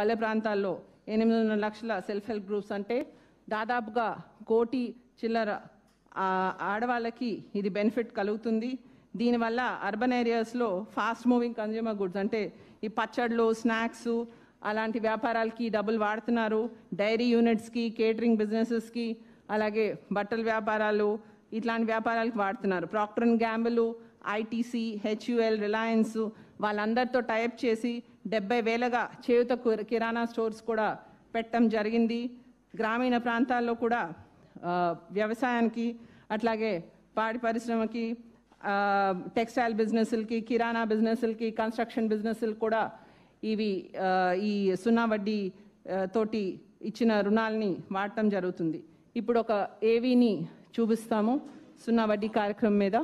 పల్లె ప్రాంతాల్లో ఎనిమిదిన్నర లక్షల సెల్ఫ్ హెల్ప్ గ్రూప్స్ అంటే దాదాపుగా కోటి చిల్లర ఆడవాళ్ళకి ఇది బెనిఫిట్ కలుగుతుంది దీనివల్ల అర్బన్ ఏరియాస్లో ఫాస్ట్ మూవింగ్ కన్జ్యూమర్ గుడ్స్ అంటే ఈ పచ్చళ్ళు స్నాక్స్ అలాంటి వ్యాపారాలకి డబ్బులు వాడుతున్నారు డైరీ యూనిట్స్కి కేటరింగ్ బిజినెసెస్కి అలాగే బట్టల వ్యాపారాలు ఇట్లాంటి వ్యాపారాలకు వాడుతున్నారు ప్రాక్టర్ అండ్ గ్యాంబులు ఐటీసీ హెచ్యుఎల్ రిలయన్స్ వాళ్ళందరితో టైప్ చేసి డెబ్బై వేలగా చేయుత కిరాణా స్టోర్స్ కూడా పెట్టడం జరిగింది గ్రామీణ ప్రాంతాల్లో కూడా వ్యవసాయానికి అట్లాగే పాడి పరిశ్రమకి టెక్స్టైల్ బిజినెస్లకి కిరాణా బిజినెస్లకి కన్స్ట్రక్షన్ బిజినెస్లు కూడా ఇవి ఈ సున్నా వడ్డీ తోటి ఇచ్చిన రుణాలని వాడటం జరుగుతుంది ఇప్పుడు ఒక ఏవీని చూపిస్తాము సున్నా వడ్డీ కార్యక్రమం మీద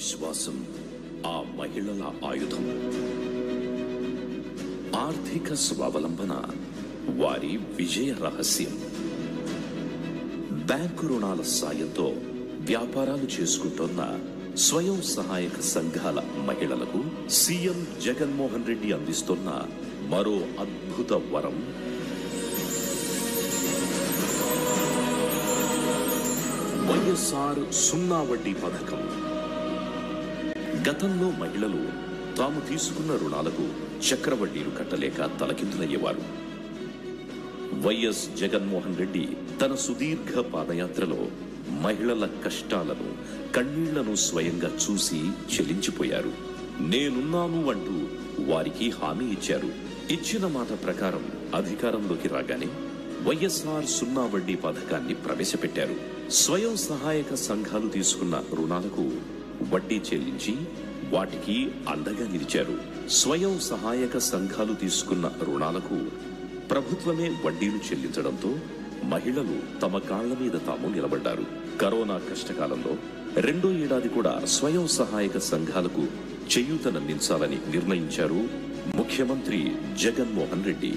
విశ్వాసం ఆ మహిళల ఆయుధం ఆర్థిక స్వావలంబన వారి విజయ రహస్యం బ్యాంకు రుణాల సాయంతో వ్యాపారాలు చేసుకుంటున్న స్వయం సహాయక సంఘాల మహిళలకు సీఎం జగన్మోహన్ రెడ్డి అందిస్తున్న మరో అద్భుత వరం వైఎస్ఆర్ సున్నా వడ్డీ పథకం గతంలో మహిళలు తాము తీసుకున్న రుణాలకు చక్రవడ్డీలు కట్టలేక తలకిందులయ్యేవారు వైఎస్ జగన్మోహన్ రెడ్డి తన సుదీర్ఘ పాదయాత్రలో మహిళల కష్టాలను కన్నీళ్లను స్వయంగా చూసి చెలించిపోయారు నేనున్నాను అంటూ వారికి హామీ ఇచ్చారు ఇచ్చిన మాట ప్రకారం అధికారంలోకి రాగానే వైఎస్ఆర్ సున్నా వడ్డీ పథకాన్ని ప్రవేశపెట్టారు స్వయం సహాయక సంఘాలు తీసుకున్న రుణాలకు వడ్డీ చెల్లించి వాటికి అండగా నిలిచారు స్వయం సహాయక సంఘాలు తీసుకున్న రుణాలకు ప్రభుత్వమే వడ్డీలు చెల్లించడంతో మహిళలు తమ కాళ్ల మీద తాము నిలబడ్డారు కరోనా కష్టకాలంలో రెండో ఏడాది కూడా స్వయం సహాయక సంఘాలకు చేయూతనందించాలని నిర్ణయించారు ముఖ్యమంత్రి జగన్మోహన్ రెడ్డి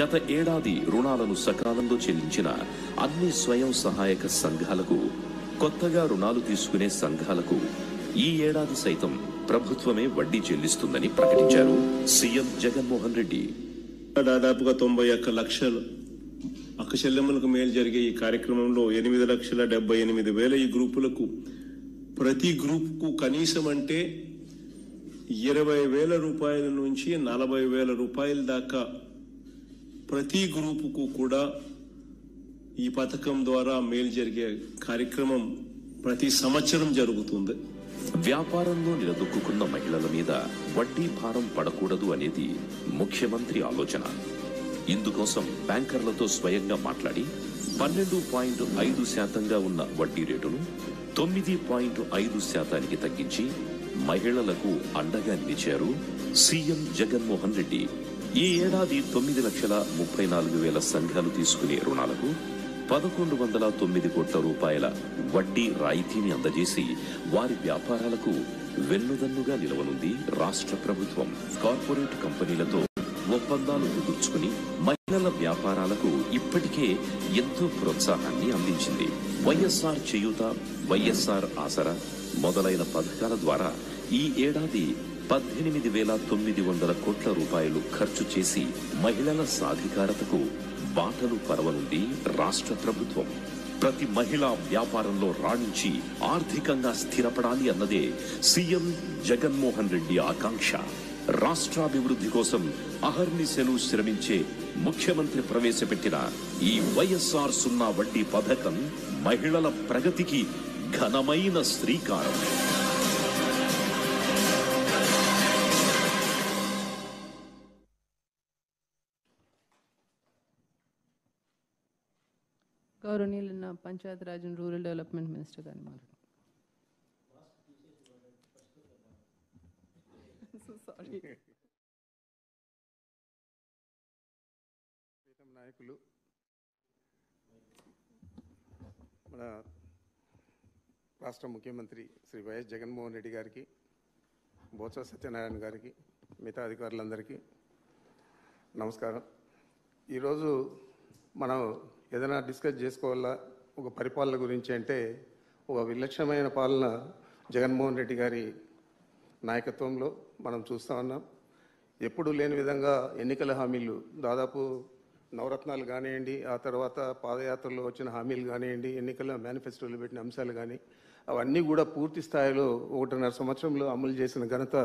గత ఏడాది రుణాలను సకాలంలో చెల్లించిన అన్ని స్వయం సహాయక సంఘాలకు కొత్తగా రుణాలు తీసుకునే సంఘాలకు ఈ ఏడాది సైతం ప్రభుత్వమే వడ్డీ చెల్లిస్తుందని ప్రకటించారు సీఎం జగన్మోహన్ రెడ్డి దాదాపుగా తొంభై ఒక్క లక్షలు చెల్లెమ్మలకు మేలు జరిగే ఈ కార్యక్రమంలో ఎనిమిది లక్షల డెబ్బై ఎనిమిది వేల ఈ గ్రూపులకు ప్రతి గ్రూప్కు కనీసం అంటే ఇరవై వేల రూపాయల నుంచి నలభై వేల రూపాయల దాకా ప్రతి గ్రూపుకు కూడా ఈ పథకం ద్వారా మేలు జరిగే కార్యక్రమం ప్రతి సంవత్సరం జరుగుతుంది వ్యాపారంలో నిలదొక్కున్న మహిళల మీద వడ్డీ భారం పడకూడదు అనేది ముఖ్యమంత్రి ఆలోచన ఇందుకోసం బ్యాంకర్లతో స్వయంగా మాట్లాడి పన్నెండు పాయింట్ ఐదు శాతంగా ఉన్న వడ్డీ రేటును తొమ్మిది పాయింట్ ఐదు శాతానికి తగ్గించి మహిళలకు అండగా నిలిచారు సీఎం జగన్మోహన్ రెడ్డి ఈ ఏడాది తొమ్మిది లక్షల ముప్పై నాలుగు వేల సంఘాలు తీసుకునే రుణాలకు పదకొండు వందల తొమ్మిది కోట్ల రూపాయల వడ్డీ రాయితీని అందజేసి వారి వ్యాపారాలకు వెన్నుదన్నుగా నిలవనుంది రాష్ట్ర ప్రభుత్వం కార్పొరేట్ కంపెనీలతో ఒప్పందాలు కుదుర్చుకుని మహిళల వ్యాపారాలకు ఇప్పటికే ఎంతో ప్రోత్సాహాన్ని అందించింది వైఎస్ఆర్ చేయూత వైఎస్ఆర్ ఆసరా మొదలైన పథకాల ద్వారా ఈ ఏడాది పద్దెనిమిది వేల తొమ్మిది వందల కోట్ల రూపాయలు ఖర్చు చేసి మహిళల సాధికారతకు బాటలు పరవనుంది రాష్ట్ర ప్రభుత్వం ప్రతి మహిళా వ్యాపారంలో రాణించి ఆర్థికంగా స్థిరపడాలి అన్నదే సీఎం జగన్మోహన్ రెడ్డి ఆకాంక్ష రాష్ట్రాభివృద్ధి కోసం అహర్నిశలు శ్రమించే ముఖ్యమంత్రి ప్రవేశపెట్టిన ఈ వైఎస్ఆర్ సున్నా వడ్డీ పథకం మహిళల ప్రగతికి ఘనమైన శ్రీకారం గౌరవనీయులు నా Panchayat Raj rural development minister గారిని మాట్లాడు సారీ నాయకులు మన రాష్ట్ర ముఖ్యమంత్రి శ్రీ వైఎస్ జగన్మోహన్ రెడ్డి గారికి బోత్స సత్యనారాయణ గారికి మిగతా అధికారులందరికీ నమస్కారం ఈరోజు మనం ఏదైనా డిస్కస్ చేసుకోవాలా ఒక పరిపాలన గురించి అంటే ఒక విలక్షణమైన పాలన జగన్మోహన్ రెడ్డి గారి నాయకత్వంలో మనం చూస్తూ ఉన్నాం ఎప్పుడు లేని విధంగా ఎన్నికల హామీలు దాదాపు నవరత్నాలు కానివ్వండి ఆ తర్వాత పాదయాత్రలో వచ్చిన హామీలు కానివ్వండి ఎన్నికల మేనిఫెస్టోలు పెట్టిన అంశాలు కానీ అవన్నీ కూడా పూర్తి స్థాయిలో ఒకటిన్నర సంవత్సరంలో అమలు చేసిన ఘనత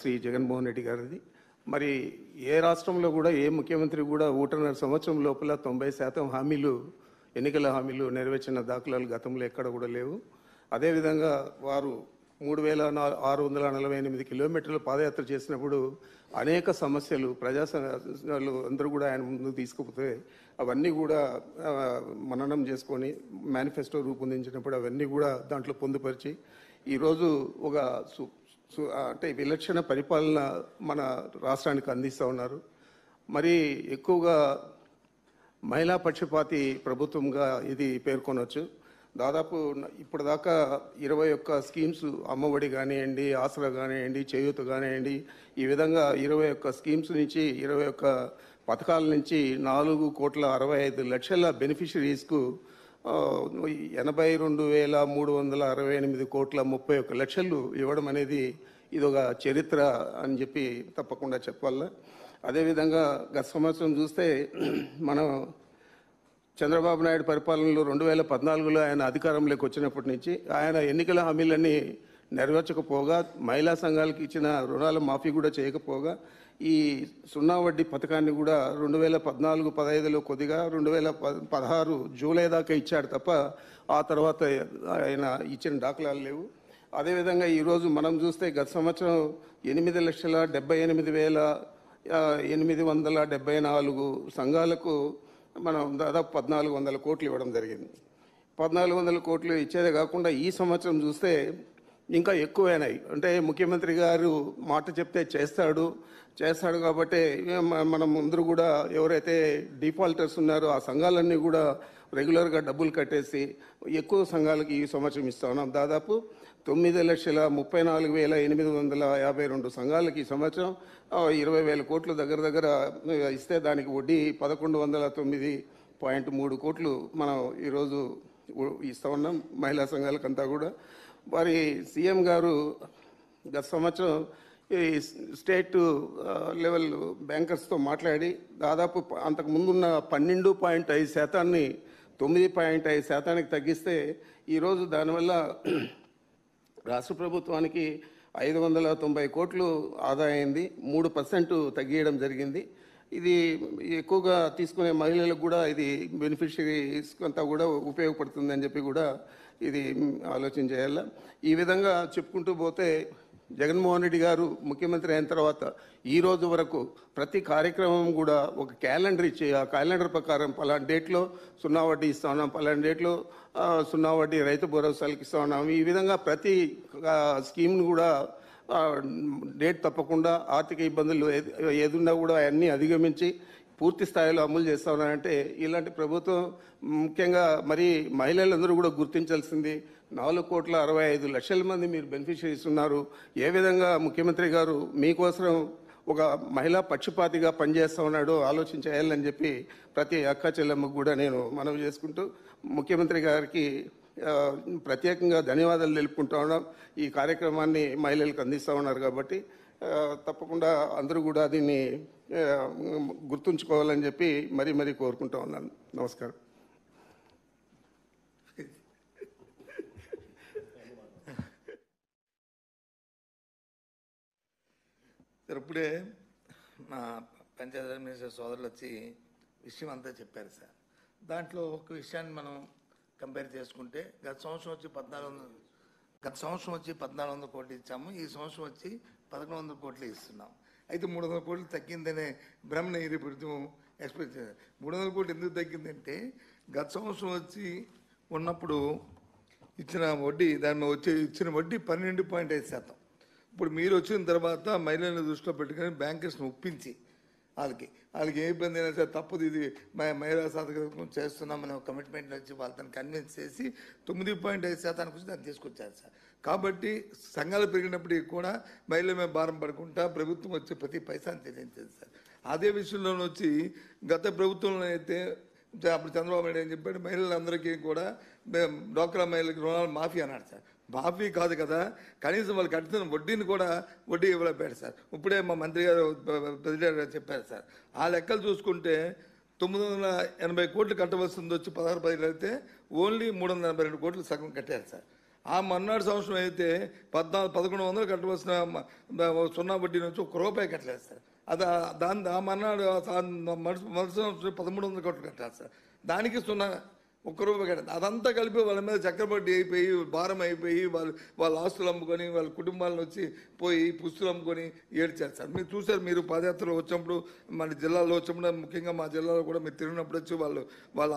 శ్రీ జగన్మోహన్ రెడ్డి గారిది మరి ఏ రాష్ట్రంలో కూడా ఏ ముఖ్యమంత్రి కూడా ఒకటిన్నర సంవత్సరం లోపల తొంభై శాతం హామీలు ఎన్నికల హామీలు నెరవేర్చిన దాఖలాలు గతంలో ఎక్కడ కూడా లేవు అదేవిధంగా వారు మూడు వేల ఆరు వందల నలభై ఎనిమిది కిలోమీటర్లు పాదయాత్ర చేసినప్పుడు అనేక సమస్యలు ప్రజా అందరూ కూడా ఆయన ముందు తీసుకుపోతే అవన్నీ కూడా మననం చేసుకొని మేనిఫెస్టో రూపొందించినప్పుడు అవన్నీ కూడా దాంట్లో పొందుపరిచి ఈరోజు ఒక అంటే విలక్షణ పరిపాలన మన రాష్ట్రానికి అందిస్తూ ఉన్నారు మరి ఎక్కువగా మహిళా పక్షపాతి ప్రభుత్వంగా ఇది పేర్కొనవచ్చు దాదాపు ఇప్పటిదాకా ఇరవై ఒక్క స్కీమ్స్ అమ్మఒడి కానివ్వండి ఆసరా కానివ్వండి చేయూత కానివ్వండి ఈ విధంగా ఇరవై ఒక్క స్కీమ్స్ నుంచి ఇరవై ఒక్క పథకాల నుంచి నాలుగు కోట్ల అరవై ఐదు లక్షల బెనిఫిషరీస్కు ఎనభై రెండు వేల మూడు వందల అరవై ఎనిమిది కోట్ల ముప్పై ఒక్క లక్షలు ఇవ్వడం అనేది ఇది ఒక చరిత్ర అని చెప్పి తప్పకుండా చెప్పాల అదేవిధంగా గత సంవత్సరం చూస్తే మనం చంద్రబాబు నాయుడు పరిపాలనలో రెండు వేల పద్నాలుగులో ఆయన అధికారంలోకి వచ్చినప్పటి నుంచి ఆయన ఎన్నికల హామీలన్నీ నెరవేర్చకపోగా మహిళా సంఘాలకు ఇచ్చిన రుణాల మాఫీ కూడా చేయకపోగా ఈ సున్నా వడ్డీ పథకాన్ని కూడా రెండు వేల పద్నాలుగు పదహైదులో కొద్దిగా రెండు వేల పదహారు జూలై దాకా ఇచ్చాడు తప్ప ఆ తర్వాత ఆయన ఇచ్చిన దాఖలాలు లేవు అదేవిధంగా ఈరోజు మనం చూస్తే గత సంవత్సరం ఎనిమిది లక్షల డెబ్బై ఎనిమిది వేల ఎనిమిది వందల డెబ్బై నాలుగు సంఘాలకు మనం దాదాపు పద్నాలుగు వందల కోట్లు ఇవ్వడం జరిగింది పద్నాలుగు వందల కోట్లు ఇచ్చేదే కాకుండా ఈ సంవత్సరం చూస్తే ఇంకా ఎక్కువైనాయి అంటే ముఖ్యమంత్రి గారు మాట చెప్తే చేస్తాడు చేస్తాడు కాబట్టి మనం ముందు కూడా ఎవరైతే డిఫాల్టర్స్ ఉన్నారో ఆ సంఘాలన్నీ కూడా రెగ్యులర్గా డబ్బులు కట్టేసి ఎక్కువ సంఘాలకి ఈ సంవత్సరం ఇస్తా ఉన్నాం దాదాపు తొమ్మిది లక్షల ముప్పై నాలుగు వేల ఎనిమిది వందల యాభై రెండు సంఘాలకి ఈ సంవత్సరం ఇరవై వేల కోట్లు దగ్గర దగ్గర ఇస్తే దానికి వడ్డీ పదకొండు వందల తొమ్మిది పాయింట్ మూడు కోట్లు మనం ఈరోజు ఇస్తా ఉన్నాం మహిళా సంఘాలకంతా కూడా మరి సీఎం గారు గత సంవత్సరం ఈ స్టేట్ లెవెల్ బ్యాంకర్స్తో మాట్లాడి దాదాపు అంతకు ముందున్న పన్నెండు పాయింట్ ఐదు శాతాన్ని తొమ్మిది పాయింట్ ఐదు శాతానికి తగ్గిస్తే ఈరోజు దానివల్ల రాష్ట్ర ప్రభుత్వానికి ఐదు వందల తొంభై కోట్లు ఆదా అయింది మూడు పర్సెంట్ తగ్గియడం జరిగింది ఇది ఎక్కువగా తీసుకునే మహిళలకు కూడా ఇది బెనిఫిషరీస్ అంతా కూడా ఉపయోగపడుతుందని చెప్పి కూడా ఇది ఆలోచన చేయాల ఈ విధంగా చెప్పుకుంటూ పోతే జగన్మోహన్ రెడ్డి గారు ముఖ్యమంత్రి అయిన తర్వాత ఈ రోజు వరకు ప్రతి కార్యక్రమం కూడా ఒక క్యాలెండర్ ఇచ్చి ఆ క్యాలెండర్ ప్రకారం పలాంటి డేట్లో సున్నా వడ్డీ ఇస్తా ఉన్నాం పలాంటి డేట్లో సున్నా వడ్డీ రైతు భరోసాలకు ఇస్తా ఉన్నాం ఈ విధంగా ప్రతి స్కీమ్ను కూడా డేట్ తప్పకుండా ఆర్థిక ఇబ్బందులు ఏదున్నా కూడా అవన్నీ అధిగమించి పూర్తి స్థాయిలో అమలు చేస్తా ఉన్నారంటే ఇలాంటి ప్రభుత్వం ముఖ్యంగా మరి మహిళలందరూ కూడా గుర్తించాల్సింది నాలుగు కోట్ల అరవై ఐదు లక్షల మంది మీరు బెనిఫిషరీస్ ఉన్నారు ఏ విధంగా ముఖ్యమంత్రి గారు మీకోసం ఒక మహిళా పక్షపాతిగా పనిచేస్తా ఉన్నాడో ఆలోచించేయాలని చెప్పి ప్రతి అక్క చెల్లెమ్మకు కూడా నేను మనవి చేసుకుంటూ ముఖ్యమంత్రి గారికి ప్రత్యేకంగా ధన్యవాదాలు తెలుపుకుంటా ఉన్నాం ఈ కార్యక్రమాన్ని మహిళలకు అందిస్తూ ఉన్నారు కాబట్టి తప్పకుండా అందరూ కూడా దీన్ని గుర్తుంచుకోవాలని చెప్పి మరీ మరీ కోరుకుంటా ఉన్నాను నమస్కారం సార్ ఇప్పుడే మా పంచాయత అడ్మినిస్ట్రేషన్ సోదరులు వచ్చి విషయం అంతా చెప్పారు సార్ దాంట్లో ఒక విషయాన్ని మనం కంపేర్ చేసుకుంటే గత సంవత్సరం వచ్చి పద్నాలుగు గత సంవత్సరం వచ్చి పద్నాలుగు వందల కోట్లు ఇచ్చాము ఈ సంవత్సరం వచ్చి పదకొండు వందల కోట్లు ఇస్తున్నాం అయితే మూడు వందల కోట్లు తగ్గిందనే భ్రమ ఇది ప్రభుత్వం ఎక్స్పెక్ట్ మూడు వందల కోట్లు ఎందుకు తగ్గిందంటే గత సంవత్సరం వచ్చి ఉన్నప్పుడు ఇచ్చిన వడ్డీ దాని వచ్చే ఇచ్చిన వడ్డీ పన్నెండు పాయింట్ ఐదు శాతం ఇప్పుడు మీరు వచ్చిన తర్వాత మహిళలను దృష్టిలో పెట్టుకుని బ్యాంకర్స్ని ఒప్పించి వాళ్ళకి వాళ్ళకి ఏ ఇబ్బంది అయినా సరే తప్పదు ఇది మహిళా సాధకం చేస్తున్నామని ఒక కమిట్మెంట్ వచ్చి వాళ్ళని కన్విన్స్ చేసి తొమ్మిది పాయింట్ ఐదు శాతానికి వచ్చి దాన్ని తీసుకొచ్చారు సార్ కాబట్టి సంఘాలు పెరిగినప్పటికీ కూడా మహిళల మీద భారం పడకుండా ప్రభుత్వం వచ్చే ప్రతి పైసాను చెల్లించింది సార్ అదే విషయంలో వచ్చి గత ప్రభుత్వంలో అయితే అప్పుడు చంద్రబాబు నాయుడు ఏం చెప్పాడు మహిళలందరికీ కూడా డోక్రా మహిళలకి రుణాలు మాఫీ అన్నాడు సార్ బాబీ కాదు కదా కనీసం వాళ్ళు కడుతున్న వడ్డీని కూడా వడ్డీ ఇవ్వలేపారు సార్ ఇప్పుడే మా మంత్రి గారు ప్రెసిడెంట్ చెప్పారు సార్ ఆ లెక్కలు చూసుకుంటే తొమ్మిది వందల ఎనభై కోట్లు కట్టవలసింది వచ్చి పదహారు పదిలు అయితే ఓన్లీ మూడు వందల ఎనభై రెండు కోట్లు సగం కట్టారు సార్ ఆ మర్నాడు సంవత్సరం అయితే పద్నాలుగు పదకొండు వందలు కట్టవలసిన సున్నా వడ్డీ నుంచి ఒక్క రూపాయి కట్టలేదు సార్ అది దాని ఆ మర్నాడు మరుస మరుస సంవత్సరం పదమూడు వందల కోట్లు కట్టారు సార్ దానికి సున్నా ఒక్క రూపాయి కట్టదు అదంతా కలిపి వాళ్ళ మీద చక్రబడ్డీ అయిపోయి భారం అయిపోయి వాళ్ళు వాళ్ళ ఆస్తులు అమ్ముకొని వాళ్ళ కుటుంబాలను వచ్చి పోయి పుస్తులు అమ్ముకొని సార్ మీరు చూసారు మీరు పాదయాత్రలో వచ్చినప్పుడు మన జిల్లాలో వచ్చినప్పుడు ముఖ్యంగా మా జిల్లాలో కూడా మీరు తిరిగినప్పుడు వచ్చి వాళ్ళు వాళ్ళ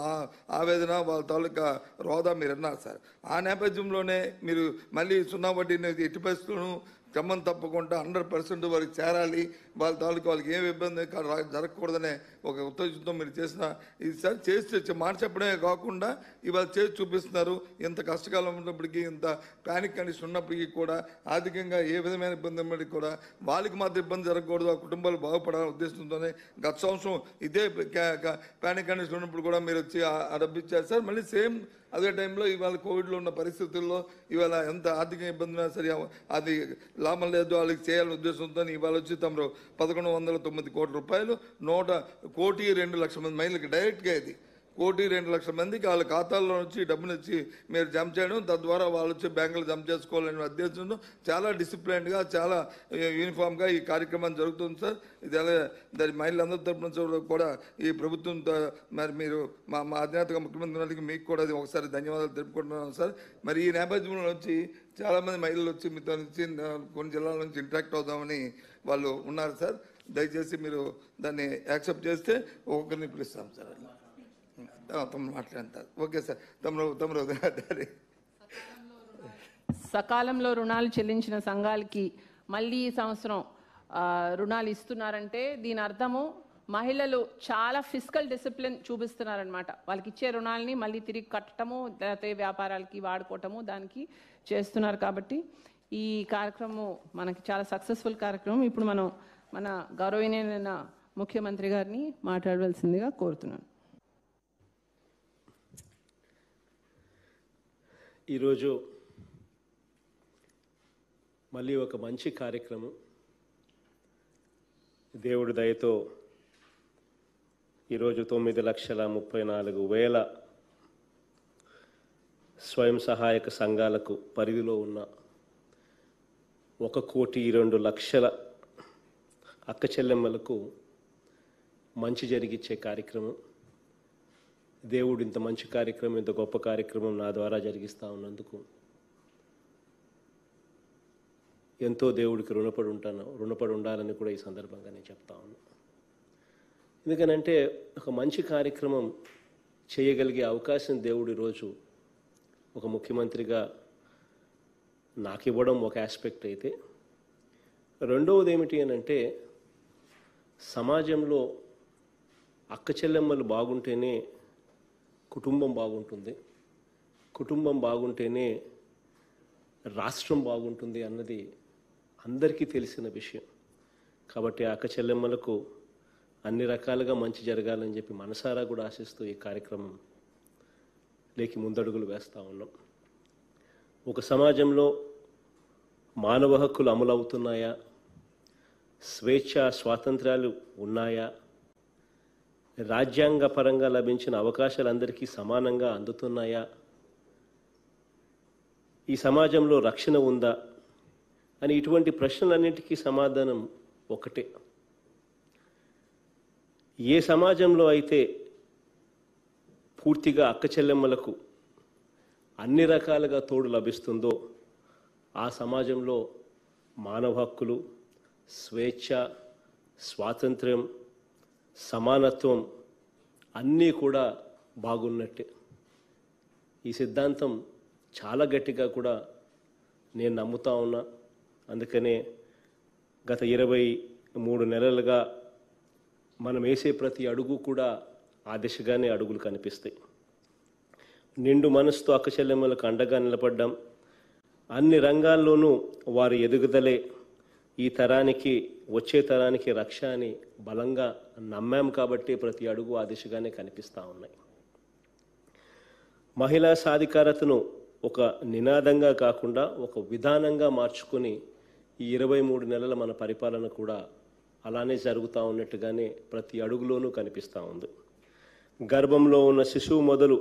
ఆవేదన వాళ్ళ తాలూకా రోదా మీరు అన్నారు సార్ ఆ నేపథ్యంలోనే మీరు మళ్ళీ సున్నా వడ్డీ ఎట్టి పరిస్థితులను క్రమం తప్పకుండా హండ్రెడ్ పర్సెంట్ వారికి చేరాలి వాళ్ళ తాలూకు వాళ్ళకి ఏమి ఇబ్బంది జరగకూడదనే ఒక ఉత్తేజంతో మీరు చేసిన ఈసారి సార్ చేసి మాట చెప్పడమే కాకుండా ఇవాళ చేసి చూపిస్తున్నారు ఇంత కష్టకాలం ఉన్నప్పటికీ ఇంత ప్యానిక్ కండిషన్ ఉన్నప్పటికీ కూడా ఆర్థికంగా ఏ విధమైన ఇబ్బంది ఉన్నది కూడా వాళ్ళకి మాత్రం ఇబ్బంది జరగకూడదు ఆ కుటుంబాలు బాగుపడాలని ఉద్దేశంతోనే గత సంవత్సరం ఇదే ప్యానిక్ కండిషన్ ఉన్నప్పుడు కూడా మీరు వచ్చి డబ్బిచ్చారు సార్ మళ్ళీ సేమ్ అదే టైంలో ఇవాళ కోవిడ్లో ఉన్న పరిస్థితుల్లో ఇవాళ ఎంత ఆర్థిక ఇబ్బంది ఉన్నా సరే అది లాభం లేదు వాళ్ళకి చేయాలనే ఉద్దేశంతో ఇవాళ వచ్చి తమరు పదకొండు వందల తొమ్మిది కోట్ల రూపాయలు నూట కోటి రెండు లక్షల మంది మహిళలకు డైరెక్ట్గా ఇది కోటి రెండు లక్షల మందికి వాళ్ళ ఖాతాల్లో నుంచి డబ్బులు ఇచ్చి మీరు జమ చేయడం తద్వారా వాళ్ళు వచ్చి బ్యాంకులు జమ చేసుకోవాలనే ఉద్దేశంతో చాలా డిసిప్లైన్గా చాలా యూనిఫామ్గా ఈ కార్యక్రమం జరుగుతుంది సార్ ఇది అలాగే దాని మహిళలందరి తరపున కూడా ఈ ప్రభుత్వం మరి మీరు మా మా అధినేతగా ముఖ్యమంత్రి మీకు కూడా ఒకసారి ధన్యవాదాలు తెలుపుకుంటున్నాను సార్ మరి ఈ నేపథ్యంలో వచ్చి చాలామంది మహిళలు వచ్చి మీతో నుంచి కొన్ని జిల్లాల నుంచి ఇంటరాక్ట్ అవుదామని వాళ్ళు ఉన్నారు సార్ దయచేసి మీరు దాన్ని యాక్సెప్ట్ చేస్తే ఒక్కరిని పిలుస్తాం సార్ తమ్ముడు మాట్లాడతారు ఓకే సార్ తమ్ముడు తమ్ముడు సకాలంలో రుణాలు చెల్లించిన సంఘాలకి మళ్ళీ ఈ సంవత్సరం రుణాలు ఇస్తున్నారంటే దీని అర్థము మహిళలు చాలా ఫిజికల్ డిసిప్లిన్ చూపిస్తున్నారనమాట వాళ్ళకి ఇచ్చే రుణాలని మళ్ళీ తిరిగి కట్టడము లేకపోతే వ్యాపారాలకి వాడుకోవటము దానికి చేస్తున్నారు కాబట్టి ఈ కార్యక్రమం మనకి చాలా సక్సెస్ఫుల్ కార్యక్రమం ఇప్పుడు మనం మన గౌరవనీయమైన ముఖ్యమంత్రి గారిని మాట్లాడవలసిందిగా కోరుతున్నాను ఈరోజు మళ్ళీ ఒక మంచి కార్యక్రమం దేవుడి దయతో ఈరోజు తొమ్మిది లక్షల ముప్పై నాలుగు వేల స్వయం సహాయక సంఘాలకు పరిధిలో ఉన్న ఒక కోటి రెండు లక్షల అక్క చెల్లెమ్మలకు మంచి జరిగించే కార్యక్రమం దేవుడు ఇంత మంచి కార్యక్రమం ఇంత గొప్ప కార్యక్రమం నా ద్వారా జరిగిస్తూ ఉన్నందుకు ఎంతో దేవుడికి రుణపడి ఉంటాను రుణపడి ఉండాలని కూడా ఈ సందర్భంగా నేను చెప్తా ఉన్నాను ఎందుకనంటే ఒక మంచి కార్యక్రమం చేయగలిగే అవకాశం దేవుడు ఈరోజు ఒక ముఖ్యమంత్రిగా నాకు ఇవ్వడం ఒక ఆస్పెక్ట్ అయితే రెండవది ఏమిటి అంటే సమాజంలో అక్క చెల్లెమ్మలు బాగుంటేనే కుటుంబం బాగుంటుంది కుటుంబం బాగుంటేనే రాష్ట్రం బాగుంటుంది అన్నది అందరికీ తెలిసిన విషయం కాబట్టి అక్క చెల్లెమ్మలకు అన్ని రకాలుగా మంచి జరగాలని చెప్పి మనసారా కూడా ఆశిస్తూ ఈ కార్యక్రమం లేకి ముందడుగులు వేస్తూ ఉన్నాం ఒక సమాజంలో మానవ హక్కులు అమలవుతున్నాయా స్వేచ్ఛ స్వాతంత్రాలు ఉన్నాయా రాజ్యాంగపరంగా లభించిన అవకాశాలు అందరికీ సమానంగా అందుతున్నాయా ఈ సమాజంలో రక్షణ ఉందా అని ఇటువంటి ప్రశ్నలన్నింటికీ సమాధానం ఒకటే ఏ సమాజంలో అయితే పూర్తిగా అక్క చెల్లెమ్మలకు అన్ని రకాలుగా తోడు లభిస్తుందో ఆ సమాజంలో మానవ హక్కులు స్వేచ్ఛ స్వాతంత్ర్యం సమానత్వం అన్నీ కూడా బాగున్నట్టే ఈ సిద్ధాంతం చాలా గట్టిగా కూడా నేను నమ్ముతా ఉన్నా అందుకనే గత ఇరవై మూడు నెలలుగా మనం వేసే ప్రతి అడుగు కూడా ఆ దిశగానే అడుగులు కనిపిస్తాయి నిండు మనసుతో అక్కచెల్లెమ్మలకు అండగా నిలబడ్డాం అన్ని రంగాల్లోనూ వారి ఎదుగుదలే ఈ తరానికి వచ్చే తరానికి రక్ష అని బలంగా నమ్మాం కాబట్టి ప్రతి అడుగు ఆ దిశగానే కనిపిస్తూ ఉన్నాయి మహిళా సాధికారతను ఒక నినాదంగా కాకుండా ఒక విధానంగా మార్చుకుని ఈ ఇరవై మూడు నెలల మన పరిపాలన కూడా అలానే జరుగుతూ ఉన్నట్టుగానే ప్రతి అడుగులోనూ కనిపిస్తూ ఉంది గర్భంలో ఉన్న శిశువు మొదలు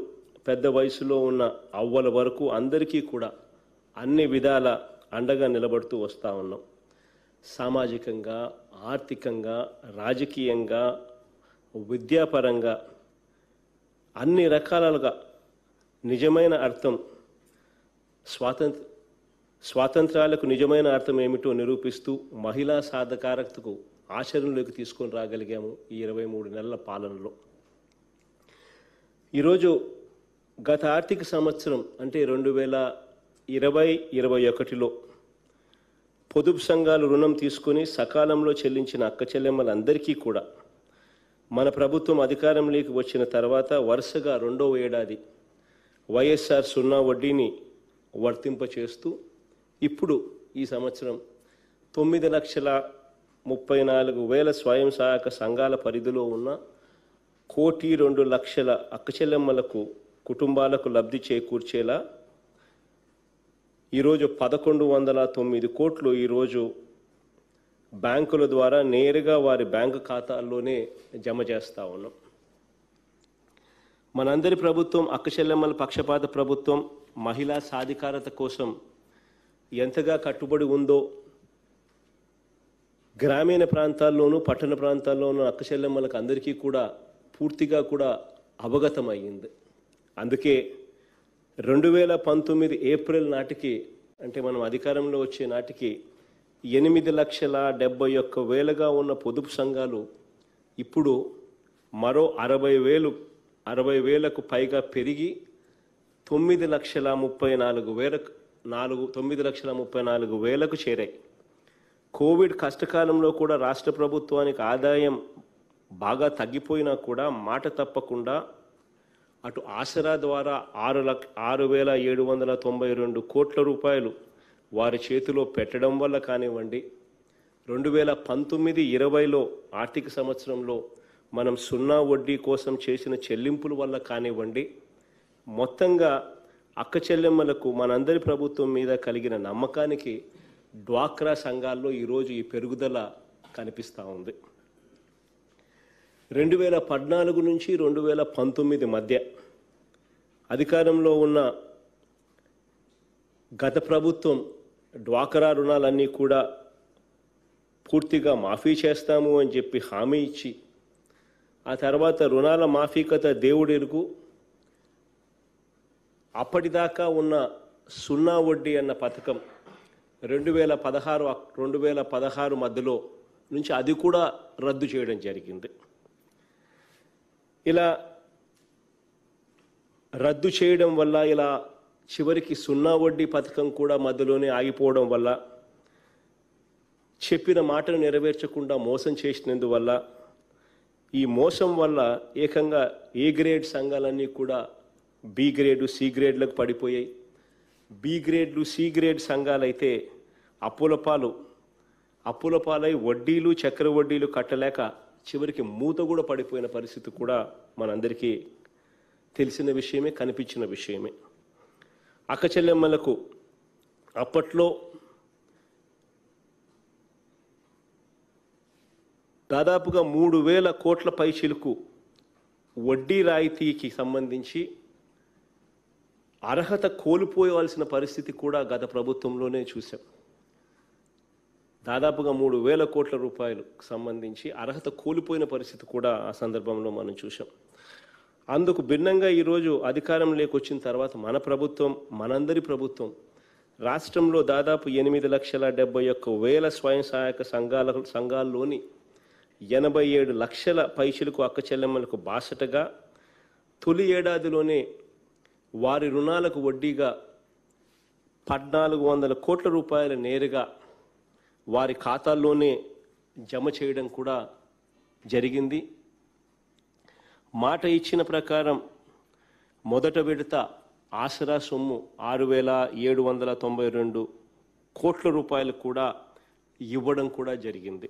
పెద్ద వయసులో ఉన్న అవ్వల వరకు అందరికీ కూడా అన్ని విధాల అండగా నిలబడుతూ వస్తూ ఉన్నాం సామాజికంగా ఆర్థికంగా రాజకీయంగా విద్యాపరంగా అన్ని రకాలుగా నిజమైన అర్థం స్వాతంత్ర స్వాతంత్రాలకు నిజమైన అర్థం ఏమిటో నిరూపిస్తూ మహిళా సాధకారతకు ఆచరణలోకి తీసుకొని రాగలిగాము ఈ ఇరవై మూడు నెలల పాలనలో ఈరోజు గత ఆర్థిక సంవత్సరం అంటే రెండు వేల ఇరవై ఇరవై ఒకటిలో పొదుపు సంఘాలు రుణం తీసుకుని సకాలంలో చెల్లించిన అక్క చెల్లెమ్మలందరికీ కూడా మన ప్రభుత్వం అధికారంలోకి వచ్చిన తర్వాత వరుసగా రెండవ ఏడాది వైఎస్ఆర్ సున్నా వడ్డీని వర్తింపచేస్తూ ఇప్పుడు ఈ సంవత్సరం తొమ్మిది లక్షల ముప్పై నాలుగు వేల స్వయం సహాయక సంఘాల పరిధిలో ఉన్న కోటి రెండు లక్షల అక్కచెల్లెమ్మలకు కుటుంబాలకు లబ్ధి చేకూర్చేలా ఈరోజు పదకొండు వందల తొమ్మిది కోట్లు ఈరోజు బ్యాంకుల ద్వారా నేరుగా వారి బ్యాంకు ఖాతాల్లోనే జమ చేస్తూ ఉన్నాం మనందరి ప్రభుత్వం అక్కశల్లెమ్మల పక్షపాత ప్రభుత్వం మహిళా సాధికారత కోసం ఎంతగా కట్టుబడి ఉందో గ్రామీణ ప్రాంతాల్లోనూ పట్టణ ప్రాంతాల్లోనూ అక్కశల్లెమ్మలకు అందరికీ కూడా పూర్తిగా కూడా అవగతమయ్యింది అందుకే రెండు వేల పంతొమ్మిది ఏప్రిల్ నాటికి అంటే మనం అధికారంలో వచ్చే నాటికి ఎనిమిది లక్షల డెబ్బై ఒక్క వేలుగా ఉన్న పొదుపు సంఘాలు ఇప్పుడు మరో అరవై వేలు అరవై వేలకు పైగా పెరిగి తొమ్మిది లక్షల ముప్పై నాలుగు వేలకు నాలుగు తొమ్మిది లక్షల ముప్పై నాలుగు వేలకు చేరాయి కోవిడ్ కష్టకాలంలో కూడా రాష్ట్ర ప్రభుత్వానికి ఆదాయం బాగా తగ్గిపోయినా కూడా మాట తప్పకుండా అటు ఆసరా ద్వారా ఆరు లక్ష ఆరు వేల ఏడు వందల తొంభై రెండు కోట్ల రూపాయలు వారి చేతిలో పెట్టడం వల్ల కానివ్వండి రెండు వేల పంతొమ్మిది ఇరవైలో ఆర్థిక సంవత్సరంలో మనం సున్నా వడ్డీ కోసం చేసిన చెల్లింపుల వల్ల కానివ్వండి మొత్తంగా అక్క చెల్లెమ్మలకు మనందరి ప్రభుత్వం మీద కలిగిన నమ్మకానికి డ్వాక్రా సంఘాల్లో ఈరోజు ఈ పెరుగుదల కనిపిస్తూ ఉంది రెండు వేల పద్నాలుగు నుంచి రెండు వేల పంతొమ్మిది మధ్య అధికారంలో ఉన్న గత ప్రభుత్వం డ్వాకరా రుణాలన్నీ కూడా పూర్తిగా మాఫీ చేస్తాము అని చెప్పి హామీ ఇచ్చి ఆ తర్వాత రుణాల మాఫీ కథ దేవుడెరుగు అప్పటిదాకా ఉన్న సున్నా వడ్డీ అన్న పథకం రెండు వేల పదహారు రెండు వేల పదహారు మధ్యలో నుంచి అది కూడా రద్దు చేయడం జరిగింది ఇలా రద్దు చేయడం వల్ల ఇలా చివరికి సున్నా వడ్డీ పథకం కూడా మధ్యలోనే ఆగిపోవడం వల్ల చెప్పిన మాటను నెరవేర్చకుండా మోసం చేసినందువల్ల ఈ మోసం వల్ల ఏకంగా ఏ గ్రేడ్ సంఘాలన్నీ కూడా బి గ్రేడు సి గ్రేడ్లకు పడిపోయాయి బి గ్రేడ్లు సి గ్రేడ్ సంఘాలైతే అప్పుల పాలు అప్పుల పాలై వడ్డీలు చక్ర వడ్డీలు కట్టలేక చివరికి మూత కూడా పడిపోయిన పరిస్థితి కూడా మనందరికీ తెలిసిన విషయమే కనిపించిన విషయమే అక్క చెల్లెమ్మలకు అప్పట్లో దాదాపుగా మూడు వేల కోట్ల పైచిలకు వడ్డీ రాయితీకి సంబంధించి అర్హత కోల్పోయవలసిన పరిస్థితి కూడా గత ప్రభుత్వంలోనే చూసాం దాదాపుగా మూడు వేల కోట్ల రూపాయలకు సంబంధించి అర్హత కోల్పోయిన పరిస్థితి కూడా ఆ సందర్భంలో మనం చూసాం అందుకు భిన్నంగా ఈరోజు అధికారం లేకొచ్చిన తర్వాత మన ప్రభుత్వం మనందరి ప్రభుత్వం రాష్ట్రంలో దాదాపు ఎనిమిది లక్షల డెబ్బై ఒక్క వేల స్వయం సహాయక సంఘాల సంఘాల్లోని ఎనభై ఏడు లక్షల పైసలకు అక్క చెల్లెమ్మలకు బాసటగా తొలి ఏడాదిలోనే వారి రుణాలకు వడ్డీగా పద్నాలుగు వందల కోట్ల రూపాయలు నేరుగా వారి ఖాతాల్లోనే జమ చేయడం కూడా జరిగింది మాట ఇచ్చిన ప్రకారం మొదట విడత ఆసరా సొమ్ము ఆరు వేల ఏడు వందల తొంభై రెండు కోట్ల రూపాయలు కూడా ఇవ్వడం కూడా జరిగింది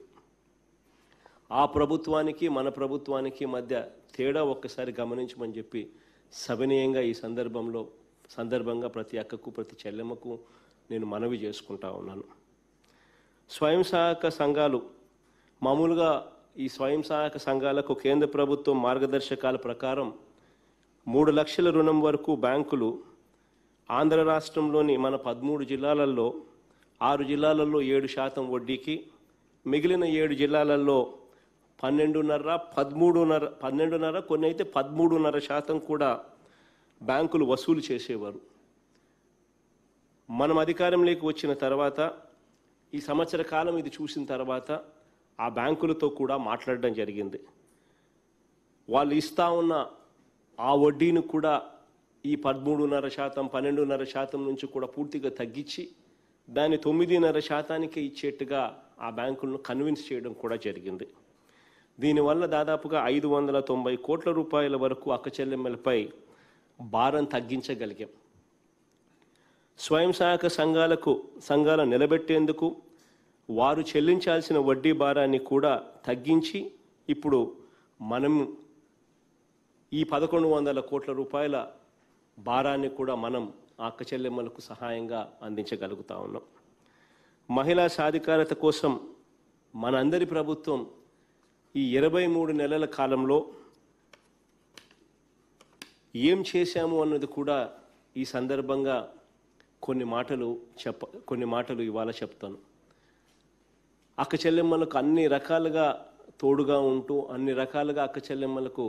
ఆ ప్రభుత్వానికి మన ప్రభుత్వానికి మధ్య తేడా ఒక్కసారి గమనించమని చెప్పి సవినయంగా ఈ సందర్భంలో సందర్భంగా ప్రతి అక్కకు ప్రతి చెల్లెమ్మకు నేను మనవి చేసుకుంటా ఉన్నాను స్వయం సహాయక సంఘాలు మామూలుగా ఈ స్వయం సహాయక సంఘాలకు కేంద్ర ప్రభుత్వం మార్గదర్శకాల ప్రకారం మూడు లక్షల రుణం వరకు బ్యాంకులు ఆంధ్ర రాష్ట్రంలోని మన పదమూడు జిల్లాలలో ఆరు జిల్లాలలో ఏడు శాతం వడ్డీకి మిగిలిన ఏడు జిల్లాలలో పన్నెండున్నర పదమూడున్నర పన్నెండున్నర కొన్ని అయితే పదమూడున్నర శాతం కూడా బ్యాంకులు వసూలు చేసేవారు మనం అధికారంలోకి వచ్చిన తర్వాత ఈ సంవత్సర కాలం ఇది చూసిన తర్వాత ఆ బ్యాంకులతో కూడా మాట్లాడడం జరిగింది వాళ్ళు ఇస్తా ఉన్న ఆ వడ్డీని కూడా ఈ పదమూడున్నర శాతం పన్నెండున్నర శాతం నుంచి కూడా పూర్తిగా తగ్గించి దాన్ని తొమ్మిదిన్నర శాతానికే ఇచ్చేట్టుగా ఆ బ్యాంకులను కన్విన్స్ చేయడం కూడా జరిగింది దీనివల్ల దాదాపుగా ఐదు వందల తొంభై కోట్ల రూపాయల వరకు అక్కచెల్లెమ్మలపై భారం తగ్గించగలిగాం స్వయం సహాయక సంఘాలకు సంఘాలను నిలబెట్టేందుకు వారు చెల్లించాల్సిన వడ్డీ భారాన్ని కూడా తగ్గించి ఇప్పుడు మనం ఈ పదకొండు వందల కోట్ల రూపాయల భారాన్ని కూడా మనం అక్క చెల్లెమ్మలకు సహాయంగా అందించగలుగుతా ఉన్నాం మహిళా సాధికారత కోసం మనందరి ప్రభుత్వం ఈ ఇరవై మూడు నెలల కాలంలో ఏం చేశాము అన్నది కూడా ఈ సందర్భంగా కొన్ని మాటలు చెప్ప కొన్ని మాటలు ఇవాళ చెప్తాను అక్క చెల్లెమ్మలకు అన్ని రకాలుగా తోడుగా ఉంటూ అన్ని రకాలుగా అక్క చెల్లెమ్మలకు